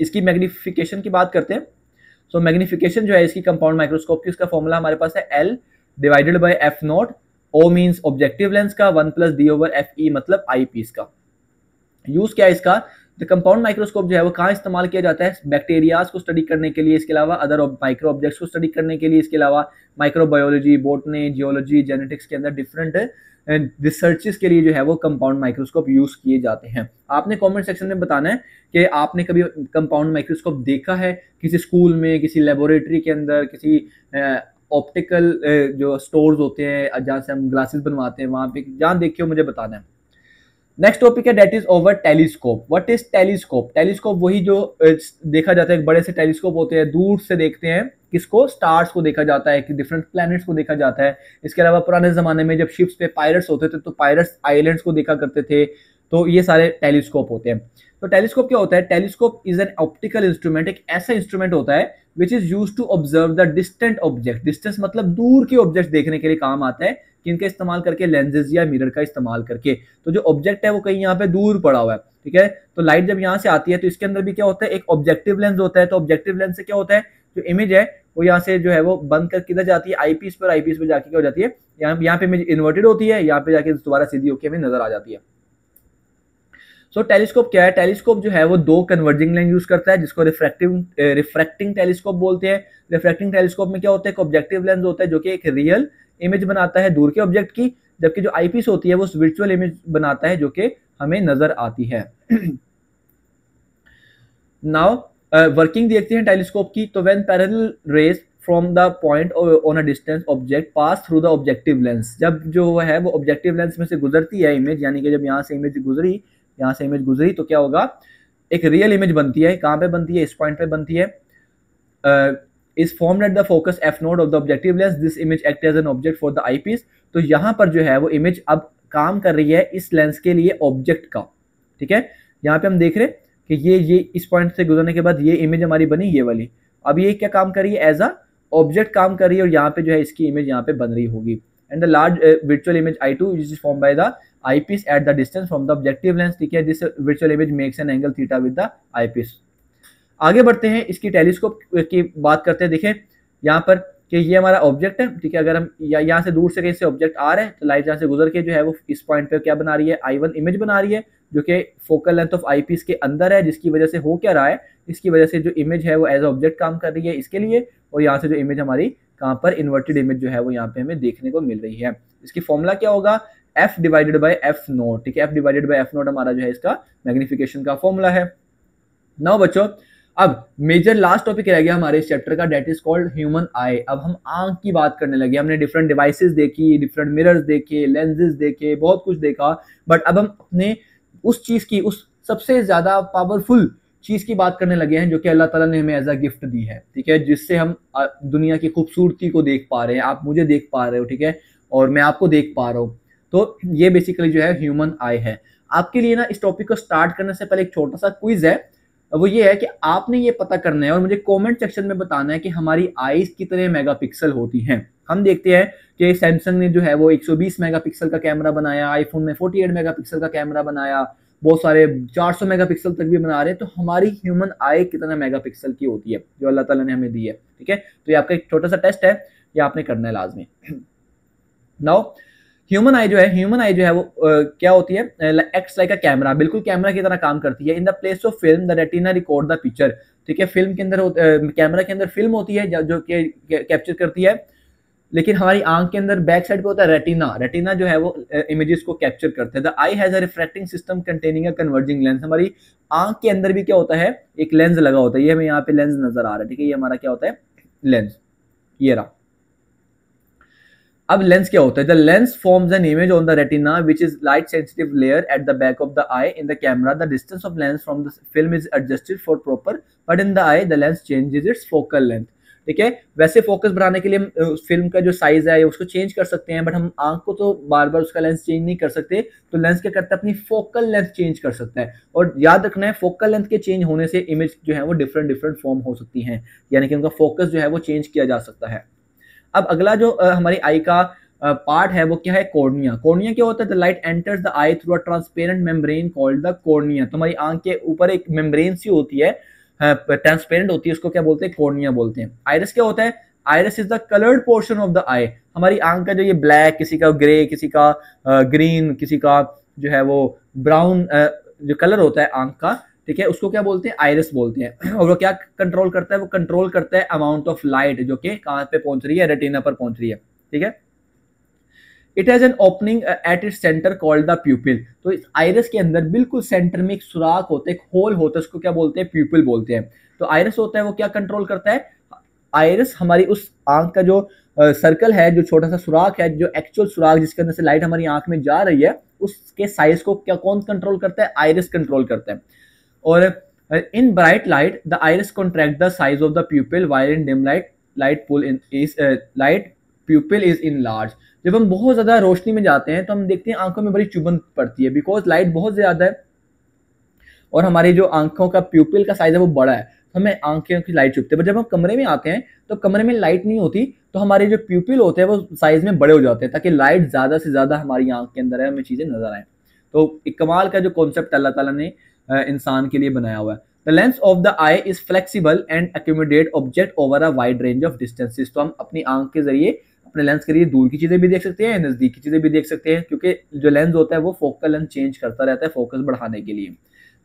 इसकी मैग्नीफिकेशन की बात करते हैं सो so, मैग्नीफिकेशन जो है इसकी कंपाउंड माइक्रोस्कोप की उसका फॉर्मूला हमारे पास है L divided by F nought O means objective lens का one plus D over F E मतलब आई पीस का यूज़ क्या है इसका तो कंपाउंड माइक्रोस्कोप जो है वो कहाँ इस्तेमाल किया जाता है बैक्टीरियाज को स्टडी करने के लिए इसके अलावा अदर माइक्रो ऑब्जेक्ट्स को स्टडी करने के लिए इसके अलावा माइक्रोबायोलॉजी बोटनी जियोलॉजी जेनेटिक्स के अंदर डिफरेंट रिसर्चेस uh, के लिए जो है वो कंपाउंड माइक्रोस्कोप यूज़ किए जाते हैं आपने कमेंट सेक्शन में बताना है कि आपने कभी कंपाउंड माइक्रोस्कोप देखा है किसी स्कूल में किसी लेबोरेटरी के अंदर किसी ऑप्टिकल uh, uh, जो स्टोर्स होते हैं जहाँ से हम ग्लासेस बनवाते हैं वहाँ पे जहाँ देखे हो मुझे बताना है नेक्स्ट टॉपिक है that is over telescope what is telescope telescope वही जो देखा जाता है बड़े से टेलीस्कोप होते हैं दूर से देखते हैं किसको स्टार्स को देखा जाता है कि डिफरेंट प्लैनेट्स को देखा जाता है इसके अलावा पुराने ज़माने में जब शिप्स पे पायरट्स होते थे तो पायरट्स आइलैंड्स को देखा करते थे तो ये सारे टेलीस्कोप होते हैं तो टेलीस्कोप क्या होता है telescope is an optical instrument एक ऐसा इंस्ट्रूमेंट होता है which is use to observe the distant object distance मतलब दूर के ऑब्जेक्ट देखने के लिए काम आता है किनका इस्तेमाल करके लेंजेज या मिरर का इस्तेमाल करके तो जो ऑब्जेक्ट है वो कहीं यहाँ पे दूर पड़ा हुआ है ठीक है तो लाइट जब यहाँ से आती है तो इसके अंदर भी क्या होता है एक ऑब्जेक्टिव लेंस होता है तो ऑब्जेक्टिव लेंस से क्या होता है जो इमेज है वो यहाँ से जो है वो बंद कर किधर जाती है आईपीस पर आईपीस पर जाके क्या हो जाती है यहाँ यहाँ पे इमेज इन्वर्टेड होती है यहाँ पे जाके दोबारा सीधी होकर हमें नजर आ जाती है सो so, टेलीस्कोप क्या है टेलीस्कोप जो है वो दो कन्वर्जिंग लेंस यूज करता है जिसको रिफ्रैक्टिव रिफ्रैक्टिंग टेलीस्कोप बोलते हैं रिफ्रैक्टिंग टेलीस्कोप में क्या होता है एक ऑब्जेक्टिव लेंस होता है जो कि एक रियल इमेज बनाता है दूर के ऑब्जेक्ट की जबकि जो आईपीस होती है वो विर्चुअल इमेज बनाता है जो कि हमें नजर आती है नाउ *clears throat* वर्किंग uh, देखते हैं टेलीस्कोप की तो when parallel rays from the point on a distance object pass through the objective lens जब जो है वो ऑब्जेक्टिव लेंस में से गुजरती है इमेज यानी कि जब यहाँ से इमेज गुजरी यहाँ से इमेज गुजरी तो क्या होगा एक रियल इमेज बनती है कहाँ पे बनती है इस पॉइंट पे बनती है uh, is formed at the focus f node of the objective lens this image act as an object for the eyepiece तो यहां पर जो है वो इमेज अब काम कर रही है इस लेंस के लिए ऑब्जेक्ट का ठीक है यहाँ पे हम देख रहे हैं कि ये ये इस पॉइंट से गुजरने के बाद ये इमेज हमारी बनी ये वाली अब ये क्या काम कर रही है एज अ ऑब्जेक्ट काम कर रही है और यहाँ पे जो है इसकी इमेज यहाँ पे बन रही होगी and the large virtual image I two is form by the eyepiece at the distance from the objective lens ठीक है this virtual image makes an angle theta with the eyepiece आगे बढ़ते हैं इसकी टेलीस्कोप की बात करते हैं देखें यहाँ पर कि ये हमारा ऑब्जेक्ट है ठीक है अगर हम या यहाँ से दूर से कहीं से ऑब्जेक्ट आ रहे हैं तो लाइट यहाँ से गुजर के जो है वो इस पॉइंट पे क्या बना रही है आई वन इमेज बना रही है जो कि focal length of eyepiece के अंदर है जिसकी वजह से हो क्या रहा है इसकी वजह से जो इमेज है वो एज ऑब्जेक्ट काम कर रही है इसके लिए और यहाँ से जो इमेज हमारी कहाँ पर इन्वर्टेड इमेज जो है वो यहाँ पे हमें देखने को मिल रही है इसकी फॉर्मूला क्या होगा F divided by F nought ठीक है F divided by F nought हमारा जो है इसका मैग्निफिकेशन का फॉर्मूला है नौ बच्चों अब मेजर लास्ट टॉपिक रह गया हमारे इस चैप्टर का that is called human eye अब हम आंख की बात करने लगे हमने डिफरेंट डिवाइसेस देखी डिफरेंट मिरर्स देखे लेंजेस देखे बहुत कुछ देखा बट अब हम अपने उस चीज़ की उस सबसे ज़्यादा पावरफुल चीज़ की बात करने लगे हैं जो कि अल्लाह ताला ने हमें एज अ गिफ्ट दी है ठीक है जिससे हम दुनिया की खूबसूरती को देख पा रहे हैं आप मुझे देख पा रहे हो ठीक है और मैं आपको देख पा रहा हूँ तो ये बेसिकली जो है ह्यूमन आई है आपके लिए ना इस टॉपिक को स्टार्ट करने से पहले एक छोटा सा क्विज है वो ये है कि आपने ये पता करना है और मुझे कमेंट सेक्शन में बताना है कि हमारी आईज कितने मेगापिक्सल होती हैं हम देखते हैं कि सैमसंग ने जो है वो 120 मेगापिक्सल का कैमरा बनाया आईफोन ने 48 मेगापिक्सल का कैमरा बनाया बहुत सारे 400 मेगापिक्सल तक भी बना रहे हैं तो हमारी ह्यूमन आई कितना मेगापिक्सल की होती है जो अल्लाह तला ने हमें दी है ठीक है तो ये आपका एक छोटा सा टेस्ट है ये आपने करना है लाजमी नाउ *clears throat* ह्यूमन आई जो है ह्यूमन आई जो है वो क्या होती है एक्ट्स लाइक अ कैमरा बिल्कुल कैमरा की तरह काम करती है in the place of film the retina record the picture ठीक है फिल्म के अंदर कैमरा के अंदर फिल्म होती है जो कि कैप्चर करती है लेकिन हमारी आंख के अंदर बैक साइड पे होता है रेटिना रेटिना जो है वो इमेजेस को कैप्चर करते हैं the eye has a refracting system containing a converging lens हमारी आंख के अंदर भी क्या होता है एक लेंस लगा होता है ये हमें यहाँ पे लेंस नजर आ रहा है ठीक है ये हमारा क्या होता है लेंस ये रहा अब लेंस क्या होता है the lens forms an image on the retina which is light sensitive layer at the back of the eye in the camera the distance of lens from the film is adjusted for proper but in the eye the lens changes its focal length ठीक है वैसे फोकस बनाने के लिए फिल्म का जो साइज है उसको चेंज कर सकते हैं बट हम आंख को तो बार बार उसका लेंस चेंज नहीं कर सकते तो लेंस क्या करता है अपनी फोकल लेंथ चेंज कर सकता है और याद रखना है फोकल लेंथ के चेंज होने से इमेज जो है वो डिफरेंट डिफरेंट फॉर्म हो सकती है यानी कि उनका फोकस जो है वो चेंज किया जा सकता है अब अगला जो हमारी आई का पार्ट है वो क्या है कोर्निया कोर्निया क्या होता है the light enters the eye through a transparent membrane called the cornea तुम्हारी आंख के ऊपर एक मेम्ब्रेन सी होती है ट्रांसपेरेंट होती है उसको क्या बोलते हैं कोर्निया बोलते हैं आयरस क्या होता है iris is the coloured portion of the eye हमारी आंख का जो ये ब्लैक किसी का ग्रे किसी का ग्रीन किसी का जो है वो ब्राउन जो कलर होता है आंख का ठीक है उसको क्या बोलते हैं आयरस बोलते हैं और वो क्या कंट्रोल करता है वो कंट्रोल करता है अमाउंट ऑफ लाइट जो कि कहां पे पहुंच रही है रेटिना पर पहुंच रही है ठीक है it has an opening at it centre called the pupil तो इस आयरस के अंदर बिल्कुल सेंटर में एक सुराख होता है एक होल होता है उसको क्या बोलते हैं प्यूपिल बोलते हैं तो आयरस होता है वो क्या कंट्रोल करता है आयरस हमारी उस आंख का जो सर्कल uh, है जो छोटा सा सुराख है जो एक्चुअल सुराख जिसके अंदर से लाइट हमारी आंख में जा रही है उसके साइज को क्या कौन कंट्रोल करता है आयरस कंट्रोल करता है और in bright light the iris contract the size of the pupil, while in dim light light pull in is uh, light pupil is जब हम बहुत ज़्यादा रोशनी में जाते हैं तो हम देखते हैं आंखों में बड़ी चुभन पड़ती है बिकॉज लाइट बहुत ज़्यादा है और हमारी जो आंखों का प्यूपिल का साइज है वो बड़ा है तो हमें आंखों की लाइट चुभती है पर जब हम कमरे में आते हैं तो कमरे में लाइट नहीं होती तो हमारे जो प्यूपिल होते हैं वो साइज में बड़े हो जाते हैं ताकि लाइट ज़्यादा से ज़्यादा हमारी आंख के अंदर है हमें चीज़ें नज़र आए तो इकमाल का जो कॉन्सेप्ट अल्लाह ताला ने इंसान के लिए बनाया हुआ है the lens of the eye is flexible and accommodate object over a wide range of distances तो हम अपनी आंख के जरिए अपने लेंस के लिए दूर की चीज़ें भी देख सकते हैं नज़दीक की चीज़ें भी देख सकते हैं क्योंकि जो लेंस होता है वो फोकल लेंस चेंज करता रहता है फोकस बढ़ाने के लिए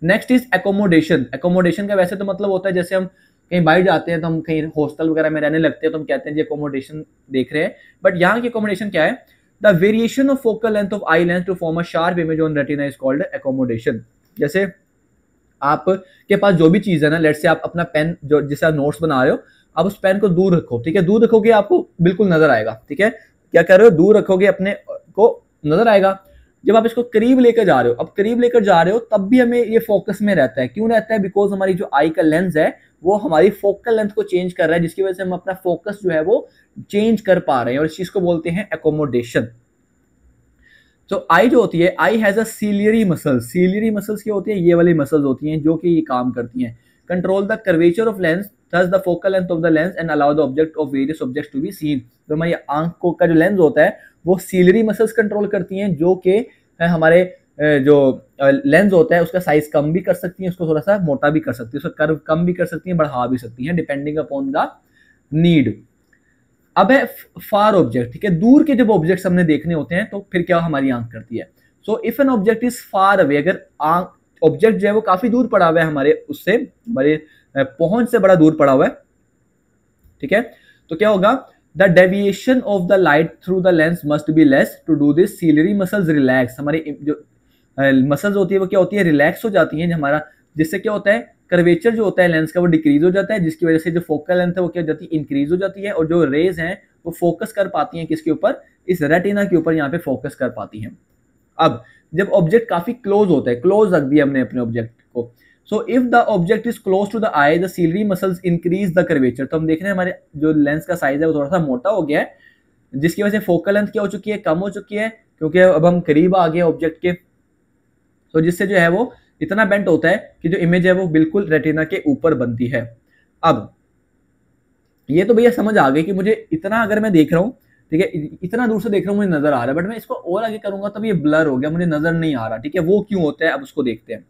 नेक्स्ट इज एकोमोडेशन एकोमोडेशन का वैसे तो मतलब होता है जैसे हम कहीं बाहर जाते हैं तो हम कहीं हॉस्टल वगैरह में रहने लगते हैं तो हम कहते हैं जी एकोमोडेशन देख रहे हैं बट यहाँ की एकोमोडेशन क्या है the variation of focal length of eye lens to form a sharp image on retina is called accommodation जैसे आपके पास जो भी चीज़ है ना लेट से आप अपना पेन जो जिसे आप नोट्स बना रहे हो आप उस पेन को दूर रखो ठीक है दूर रखोगे आपको बिल्कुल नजर आएगा ठीक है क्या कह रहे हो दूर रखोगे अपने को नजर आएगा जब आप इसको करीब लेकर जा रहे हो अब करीब लेकर जा रहे हो तब भी हमें ये फोकस में रहता है क्यों रहता है बिकॉज हमारी जो आई का लेंस है वो हमारी फोकल लेंथ को चेंज कर रहा है जिसकी वजह से हम अपना फोकस जो है वो चेंज कर पा रहे हैं और इस चीज़ को बोलते हैं एकोमोडेशन तो आई जो होती है eye has a ciliary muscle ciliary muscles क्या होती है ये वाली मसल्स होती हैं जो कि ये काम करती हैं control the curvature of lens thus the focal length of the lens and allow the object of various object to be seen तो हमारी आंख को का जो लेंस होता है वो सीलरी मसल्स कंट्रोल करती हैं जो कि हमारे जो लेंस होता है उसका साइज कम भी कर सकती है उसको थोड़ा सा मोटा भी कर सकती है उसका कर्व कम भी कर सकती है बढ़ा भी सकती है डिपेंडिंग अपॉन द नीड अब है फार ऑब्जेक्ट ठीक है दूर के जब ऑब्जेक्ट हमने देखने होते हैं तो फिर क्या हमारी आंख करती है so if an object is far away अगर आंख ऑब्जेक्ट जो है वो काफी दूर पड़ा हुआ है हमारे उससे हमारे पहुंच से बड़ा दूर पड़ा हुआ है ठीक है तो क्या होगा the deviation of the light through the lens must be less to do this ciliary muscles relax हमारी जो मसल्स होती है वो क्या होती है रिलैक्स हो जाती है हमारा जिससे क्या होता है कर्वेचर जो होता है लेंस का वो डिक्रीज हो जाता है जिसकी वजह से जो फोकल लेंथ है वो क्या हो जाती है इंक्रीज हो जाती है और जो रेज हैं वो फोकस कर पाती हैं किसके ऊपर इस रेटिना के ऊपर यहाँ पे फोकस कर पाती हैं अब जब ऑब्जेक्ट काफी क्लोज होता है क्लोज रख दिया हमने अपने ऑब्जेक्ट को so if the object is close to the eye the ciliary muscles increase the curvature तो हम देख रहे हैं हमारे जो लेंस का साइज है वो थोड़ा सा मोटा हो गया है जिसकी वजह से फोकल लेंथ क्या हो चुकी है कम हो चुकी है क्योंकि अब हम करीब आ गए ऑब्जेक्ट के तो जिससे जो है वो इतना बेंट होता है कि जो इमेज है वो बिल्कुल रेटिना के ऊपर बनती है अब ये तो भैया समझ आ गई कि मुझे इतना अगर मैं देख रहा हूँ ठीक है इतना दूर से देख रहा हूँ मुझे नजर आ रहा है बट मैं इसको और आगे करूंगा तब ये ब्लर हो गया मुझे नजर नहीं आ रहा ठीक है वो क्यों होता है अब उसको देखते हैं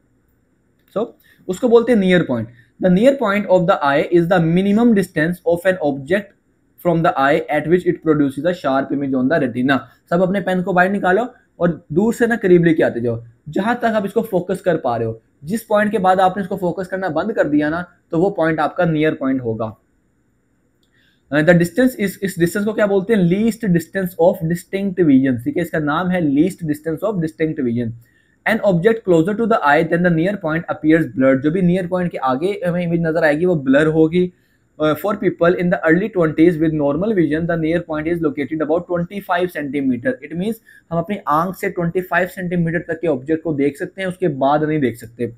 सो so, उसको बोलते हैं near point the near point of the eye is the minimum distance of an object from the eye at which it produce the sharp image on the retina सब अपने पेन को बाहर निकालो और दूर से ना करीब लेके आते जाओ जहां तक आप इसको फोकस कर पा रहे हो जिस पॉइंट के बाद आपने इसको फोकस करना बंद कर दिया ना तो वो पॉइंट आपका नियर पॉइंट होगा द uh, डिस्टेंस इस इस डिस्टेंस को क्या बोलते हैं least distance of distinct vision ठीक है इसका नाम है least distance of distinct vision an object closer to the eye then the near point appears blurred जो भी नियर पॉइंट के आगे हमें इमेज नजर आएगी वो ब्लर होगी uh, for people in the early 20s with normal vision the near point is located about 25 centimetre it means हम अपनी आंख से 25 सेंटीमीटर तक के ऑब्जेक्ट को देख सकते हैं उसके बाद नहीं देख सकते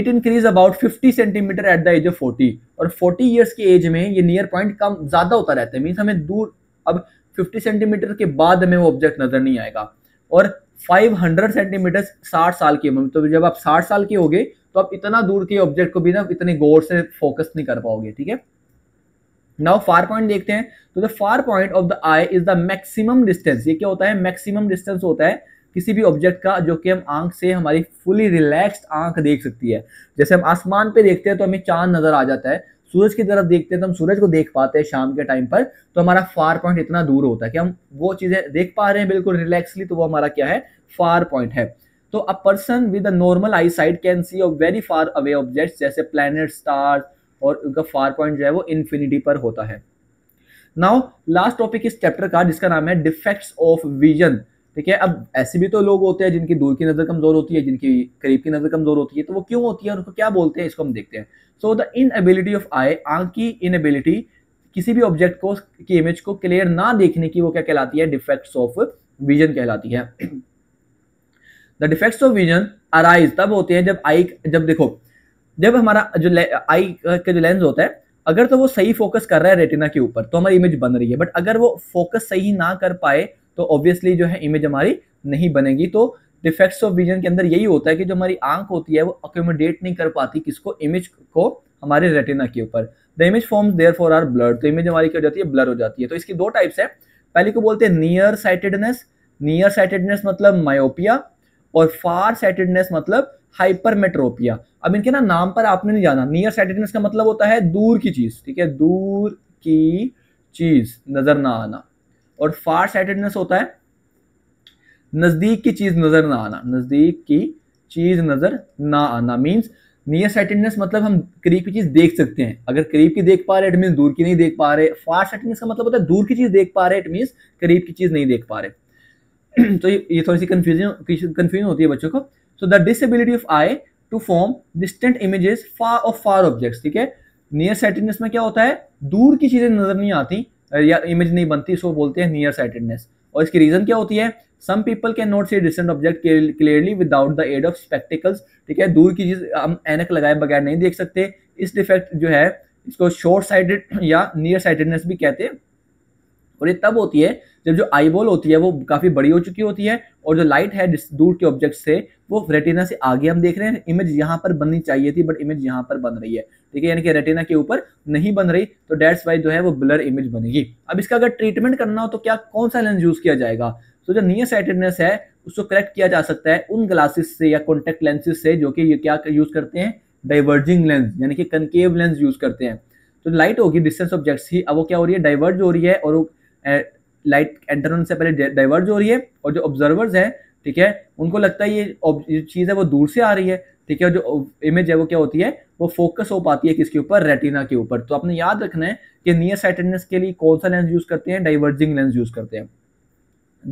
it increase about 50 centimetre at the age of 40 और 40 ईयर्स की एज में ये नियर पॉइंट कम ज़्यादा होता रहता है मीन्स हमें दूर अब 50 सेंटीमीटर के बाद हमें वो ऑब्जेक्ट नज़र नहीं आएगा और 500 सेंटीमीटर 60 साल की उम्र तो जब आप 60 साल के हो गए तो आप इतना दूर के ऑब्जेक्ट को भी ना इतने गौर से फोकस नहीं कर पाओगे ठीक है नाउ फार पॉइंट देखते हैं तो the far point of the eye is the maximum distance ये क्या होता है मैक्सिमम डिस्टेंस होता है किसी भी ऑब्जेक्ट का जो कि हम आंख से हमारी फुली रिलैक्स्ड आंख देख सकती है जैसे हम आसमान पे देखते हैं तो हमें चांद नजर आ जाता है सूरज की तरफ देखते हैं तो हम सूरज को देख पाते हैं शाम के टाइम पर तो हमारा फार पॉइंट इतना दूर होता है कि हम वो चीज़ें देख पा रहे हैं बिल्कुल रिलैक्सली तो वो हमारा क्या है फार पॉइंट है तो a person with a normal eye sight can see a very far away object जैसे प्लैनेट स्टार और उनका फार पॉइंट जो है वो इन्फिनिटी पर होता है नाउ लास्ट टॉपिक इस चैप्टर का जिसका नाम है डिफेक्ट्स ऑफ विजन ठीक है अब ऐसे भी तो लोग होते हैं जिनकी दूर की नज़र कमज़ोर होती है जिनकी करीब की नज़र कमज़ोर होती है तो वो क्यों होती है उनको क्या बोलते हैं इसको हम देखते हैं so the inability of eye आंख की इन एबिलिटी किसी भी ऑब्जेक्ट को की इमेज को क्लियर ना देखने की वो क्या कहलाती है डिफेक्ट्स ऑफ विजन कहलाती है the defects of vision arise तब होते हैं जब आई जब देखो जब हमारा जो आई का जो लेंस होता है अगर तो वो सही फोकस कर रहा है रेटिना के ऊपर तो हमारी इमेज बन रही है बट अगर वो फोकस सही ना कर पाए तो ऑब्वियसली जो है इमेज हमारी नहीं बनेगी तो डिफेक्ट्स ऑफ विजन के अंदर यही होता है कि जो हमारी आंख होती है वो अकोमोडेट नहीं कर पाती किसको इमेज को हमारे रेटिना के ऊपर the image form there for are blurred तो इमेज हमारी क्या हो जाती है ब्लर हो जाती है तो इसकी दो टाइप्स है पहले को बोलते हैं नियर साइटेडनेस नियर साइटेडनेस मतलब मायोपिया और फार साइटेडनेस मतलब हाइपरमेट्रोपिया अब इनके ना नाम पर आपने नहीं जाना नियर साइटेडनेस का मतलब होता है दूर की चीज़ ठीक है दूर की चीज़ नज़र ना आना और फार साइटेडनेस होता है नज़दीक की चीज़ नज़र ना आना नज़दीक की चीज़ नज़र ना आना मीन्स नियर साइटेडनेस मतलब हम करीब की चीज़ देख सकते हैं अगर करीब की देख पा रहे इट मीन दूर की नहीं देख पा रहे फार साइटेडनेस का मतलब होता है दूर की चीज़ देख पा रहे इट मीन करीब की चीज़ नहीं देख पा रहे *clears throat* तो ये थोड़ी सी कंफ्यूजन कंफ्यूजन होती है बच्चों को so the disability of eye to form distant images far of far objects ठीक है नियर साइटेडनेस में क्या होता है दूर की चीज़ें नज़र नहीं आती या इमेज नहीं बनती इसको बोलते हैं नियर साइटेडनेस और इसकी रीज़न क्या होती है some people can not see distant object clearly without the aid of spectacles ठीक है दूर की चीज़ हम एनक लगाए बगैर नहीं देख सकते इस डिफेक्ट जो है इसको शॉर्ट साइटेड या नियर साइटेडनेस भी कहते हैं और ये तब होती है जब जो आई बॉल होती है वो काफ़ी बड़ी हो चुकी होती है और जो लाइट है दूर के ऑब्जेक्ट से वो रेटिना से आगे हम देख रहे हैं इमेज यहाँ पर बननी चाहिए थी बट इमेज यहाँ पर बन रही है ठीक है यानी कि रेटिना के ऊपर नहीं बन रही तो डेट्स वाइज जो है वो ब्लर इमेज बनेगी अब इसका अगर ट्रीटमेंट करना हो तो क्या कौन सा लेंस यूज़ किया जाएगा तो जो नियर साइटेडनेस है उसको करेक्ट किया जा सकता है उन ग्लासेस से या कॉन्टेक्ट लेंसेज से जो कि ये क्या यूज़ करते हैं डाइवर्जिंग लेंस यानी कि कनकेव लेंस यूज़ करते हैं तो लाइट होगी डिस्टेंस ऑब्जेक्ट्स ही अब वो क्या हो रही है डाइवर्ज हो रही है और लाइट एंटर होने से पहले डाइवर्ज हो रही है और जो ऑब्जर्वर्स हैं ठीक है उनको लगता है ये जो चीज़ है वो दूर से आ रही है ठीक है जो इमेज है वो क्या होती है वो फोकस हो पाती है किसके ऊपर रेटिना के ऊपर तो आपने याद रखना है कि नियर साइटेडनेस के लिए कौन सा लेंस यूज करते हैं डाइवर्जिंग लेंस यूज करते हैं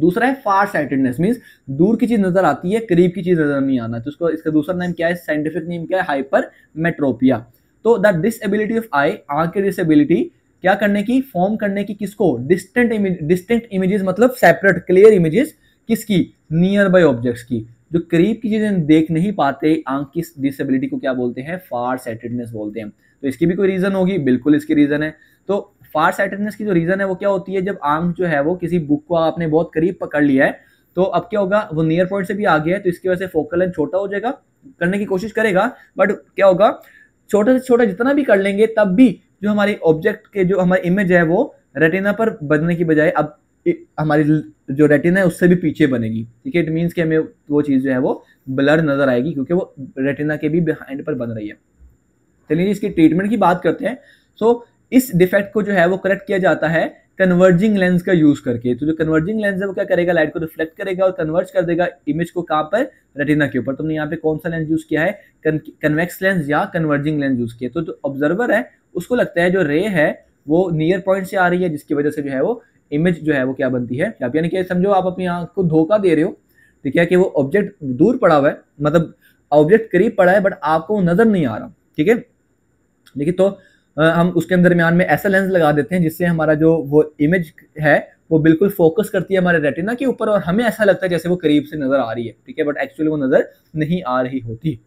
दूसरा है फार साइटेडनेस मीन्स दूर की चीज नजर आती है करीब की चीज नजर नहीं आना तो उसको इसका दूसरा नेम क्या है साइंटिफिक नेम क्या है हाइपर मेट्रोपिया तो दैट डिसएबिलिटी ऑफ आई आंख की डिसबिलिटी क्या करने की फॉर्म करने की किसको डिस्टेंट इमेज डिस्टेंट इमेजेस मतलब सेपरेट क्लियर इमेजेस किसकी नियर बाई ऑब्जेक्ट्स की जो करीब की चीज़ें देख नहीं पाते आंख की डिसेबिलिटी को क्या बोलते हैं फार सेटेडनेस बोलते हैं तो इसकी भी कोई रीज़न होगी बिल्कुल इसकी रीज़न है तो फार सेटेडनेस की जो रीज़न है वो क्या होती है जब आंख जो है वो किसी बुक को आपने बहुत करीब पकड़ लिया है तो अब क्या होगा वो नियर पॉइंट से भी आ गया है तो इसकी वजह से फोकल लेंथ छोटा हो जाएगा करने की कोशिश करेगा बट क्या होगा छोटा से छोटा जितना भी कर लेंगे तब भी जो हमारी ऑब्जेक्ट के जो हमारी इमेज है वो रेटिना पर बनने की बजाय अब हमारी जो रेटिना है उससे भी पीछे बनेगी ठीक है इट मीन्स कि हमें वो चीज़ जो है वो ब्लर नज़र आएगी क्योंकि वो रेटिना के भी बिहाइंड पर बन रही है चलिए इसकी ट्रीटमेंट की बात करते हैं सो so, इस डिफेक्ट को जो है वो करेक्ट किया जाता है कन्वर्जिंग लेंस का यूज करके तो जो कन्वर्जिंग लेंस है वो क्या करेगा लाइट को रिफ्लेक्ट करेगा और कन्वर्ज कर देगा इमेज को कहाँ पर रेटिना के ऊपर तुमने तो यहाँ पे कौन सा लेंस यूज किया है कन्वेक्स लेंस या कन्वर्जिंग लेंस यूज किया तो जो ऑब्जर्वर है उसको लगता है जो रे है वो नियर पॉइंट से आ रही है जिसकी वजह से जो है वो इमेज जो है वो क्या बनती है आप यानी कि समझो आप अपनी आंख को धोखा दे रहे हो तो क्या कि वो ऑब्जेक्ट दूर पड़ा हुआ है मतलब ऑब्जेक्ट करीब पड़ा है बट आपको नज़र नहीं आ रहा ठीक है देखिए तो हम उसके दरमियान में ऐसा लेंस लगा देते हैं जिससे हमारा जो वो इमेज है वो बिल्कुल फोकस करती है हमारे रेटिना के ऊपर और हमें ऐसा लगता है जैसे वो करीब से नज़र आ रही है ठीक है बट एक्चुअली वो नज़र नहीं आ रही होती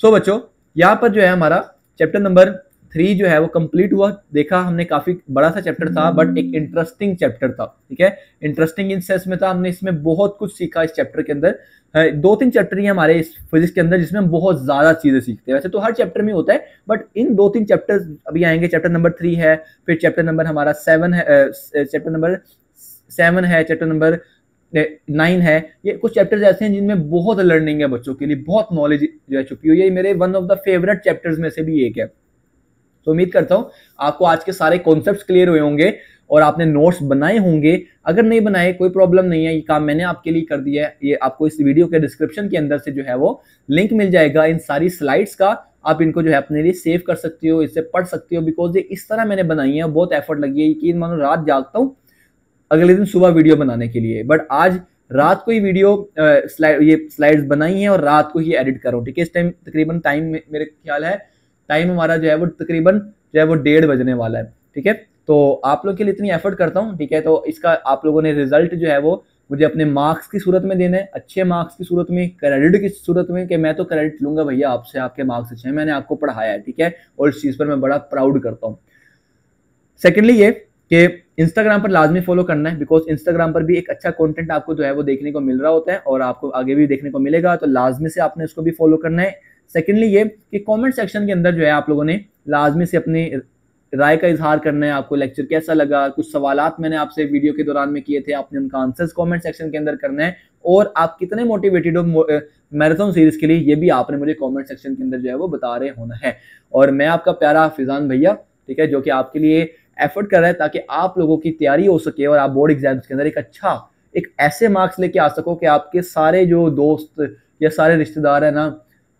सो so, बच्चों यहाँ पर जो है हमारा चैप्टर नंबर थ्री जो है वो कंप्लीट हुआ देखा हमने काफ़ी बड़ा सा चैप्टर था बट एक इंटरेस्टिंग चैप्टर था ठीक है इंटरेस्टिंग इन सेंस में था हमने इसमें बहुत कुछ सीखा इस चैप्टर के अंदर दो तीन चैप्टर ही हमारे इस फिजिक्स के अंदर जिसमें हम बहुत ज़्यादा चीज़ें सीखते हैं वैसे तो हर चैप्टर में होता है बट इन दो तीन चैप्टर अभी आएंगे चैप्टर नंबर थ्री है फिर चैप्टर नंबर हमारा सेवन है चैप्टर नंबर सेवन है चैप्टर नंबर नाइन है ये कुछ चैप्टर्स ऐसे हैं जिनमें बहुत लर्निंग है बच्चों के लिए बहुत नॉलेज जो है छुपी हुई है ये मेरे one of the favourite chapters में से भी एक है तो उम्मीद करता हूँ आपको आज के सारे कॉन्सेप्ट क्लियर हुए होंगे और आपने नोट्स बनाए होंगे अगर नहीं बनाए कोई प्रॉब्लम नहीं है ये काम मैंने आपके लिए कर दिया है ये आपको इस वीडियो के डिस्क्रिप्शन के अंदर से जो है वो लिंक मिल जाएगा इन सारी स्लाइड्स का आप इनको जो है अपने लिए सेव कर सकते हो इससे पढ़ सकते हो बिकॉज ये इस तरह मैंने बनाई है बहुत एफर्ट लगी है कि मानो रात जागता हूँ अगले दिन सुबह वीडियो बनाने के लिए बट आज रात को ही वीडियो स्लाइड ये स्लाइड्स बनाई है और रात को ही एडिट करो ठीक है इस टाइम तकरीबन टाइम मेरे ख्याल है टाइम हमारा जो है वो तकरीबन जो है वो डेढ़ बजने वाला है ठीक है तो आप लोग के लिए इतनी एफर्ट करता हूँ ठीक है तो इसका आप लोगों ने रिजल्ट जो है वो मुझे अपने मार्क्स की सूरत में देना है अच्छे मार्क्स की सूरत में क्रेडिट की सूरत में कि मैं तो क्रेडिट लूंगा भैया आपसे आपके मार्क्स अच्छे हैं मैंने आपको पढ़ाया है ठीक है और इस चीज़ पर मैं बड़ा प्राउड करता हूँ सेकेंडली ये कि इंस्टाग्राम पर लाजमी फॉलो करना है बिकॉज इंस्टाग्राम पर भी एक अच्छा कॉन्टेंट आपको जो है वो देखने को मिल रहा होता है और आपको आगे भी देखने को मिलेगा तो लाजमी से आपने उसको भी फॉलो करना है सेकेंडली ये कि कमेंट सेक्शन के अंदर जो है आप लोगों ने लाजमी से अपनी राय का इजहार करना है आपको लेक्चर कैसा लगा कुछ सवाल मैंने आपसे वीडियो के दौरान में किए थे आपने उनका आंसर्स कमेंट सेक्शन के अंदर करना है और आप कितने मोटिवेटेड हो मैराथन सीरीज के लिए ये भी आपने मुझे कमेंट सेक्शन के अंदर जो है वो बता रहे होना है और मैं आपका प्यारा फिजान भैया ठीक है जो कि आपके लिए एफर्ट कर रहा है ताकि आप लोगों की तैयारी हो सके और आप बोर्ड एग्जाम्स के अंदर एक अच्छा एक ऐसे मार्क्स लेके आ सको कि आपके सारे जो दोस्त या सारे रिश्तेदार हैं ना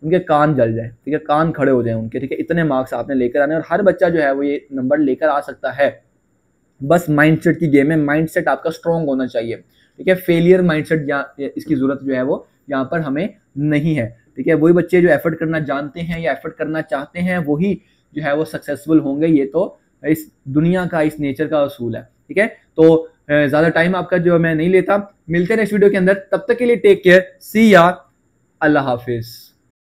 उनके कान जल जाए ठीक है कान खड़े हो जाए उनके ठीक है इतने मार्क्स आपने लेकर आने और हर बच्चा जो है वो ये नंबर लेकर आ सकता है बस माइंडसेट की गेम है माइंडसेट आपका स्ट्रॉन्ग होना चाहिए ठीक है फेलियर माइंडसेट यहाँ इसकी ज़रूरत जो है वो यहाँ पर हमें नहीं है ठीक है वही बच्चे जो एफर्ट करना जानते हैं या एफर्ट करना चाहते हैं वही जो है वो सक्सेसफुल होंगे ये तो इस दुनिया का इस नेचर का असूल है ठीक है तो ज़्यादा टाइम आपका जो मैं नहीं लेता मिलते नेक्स्ट वीडियो के अंदर तब तक के लिए टेक केयर सी या अल्लाह हाफिज़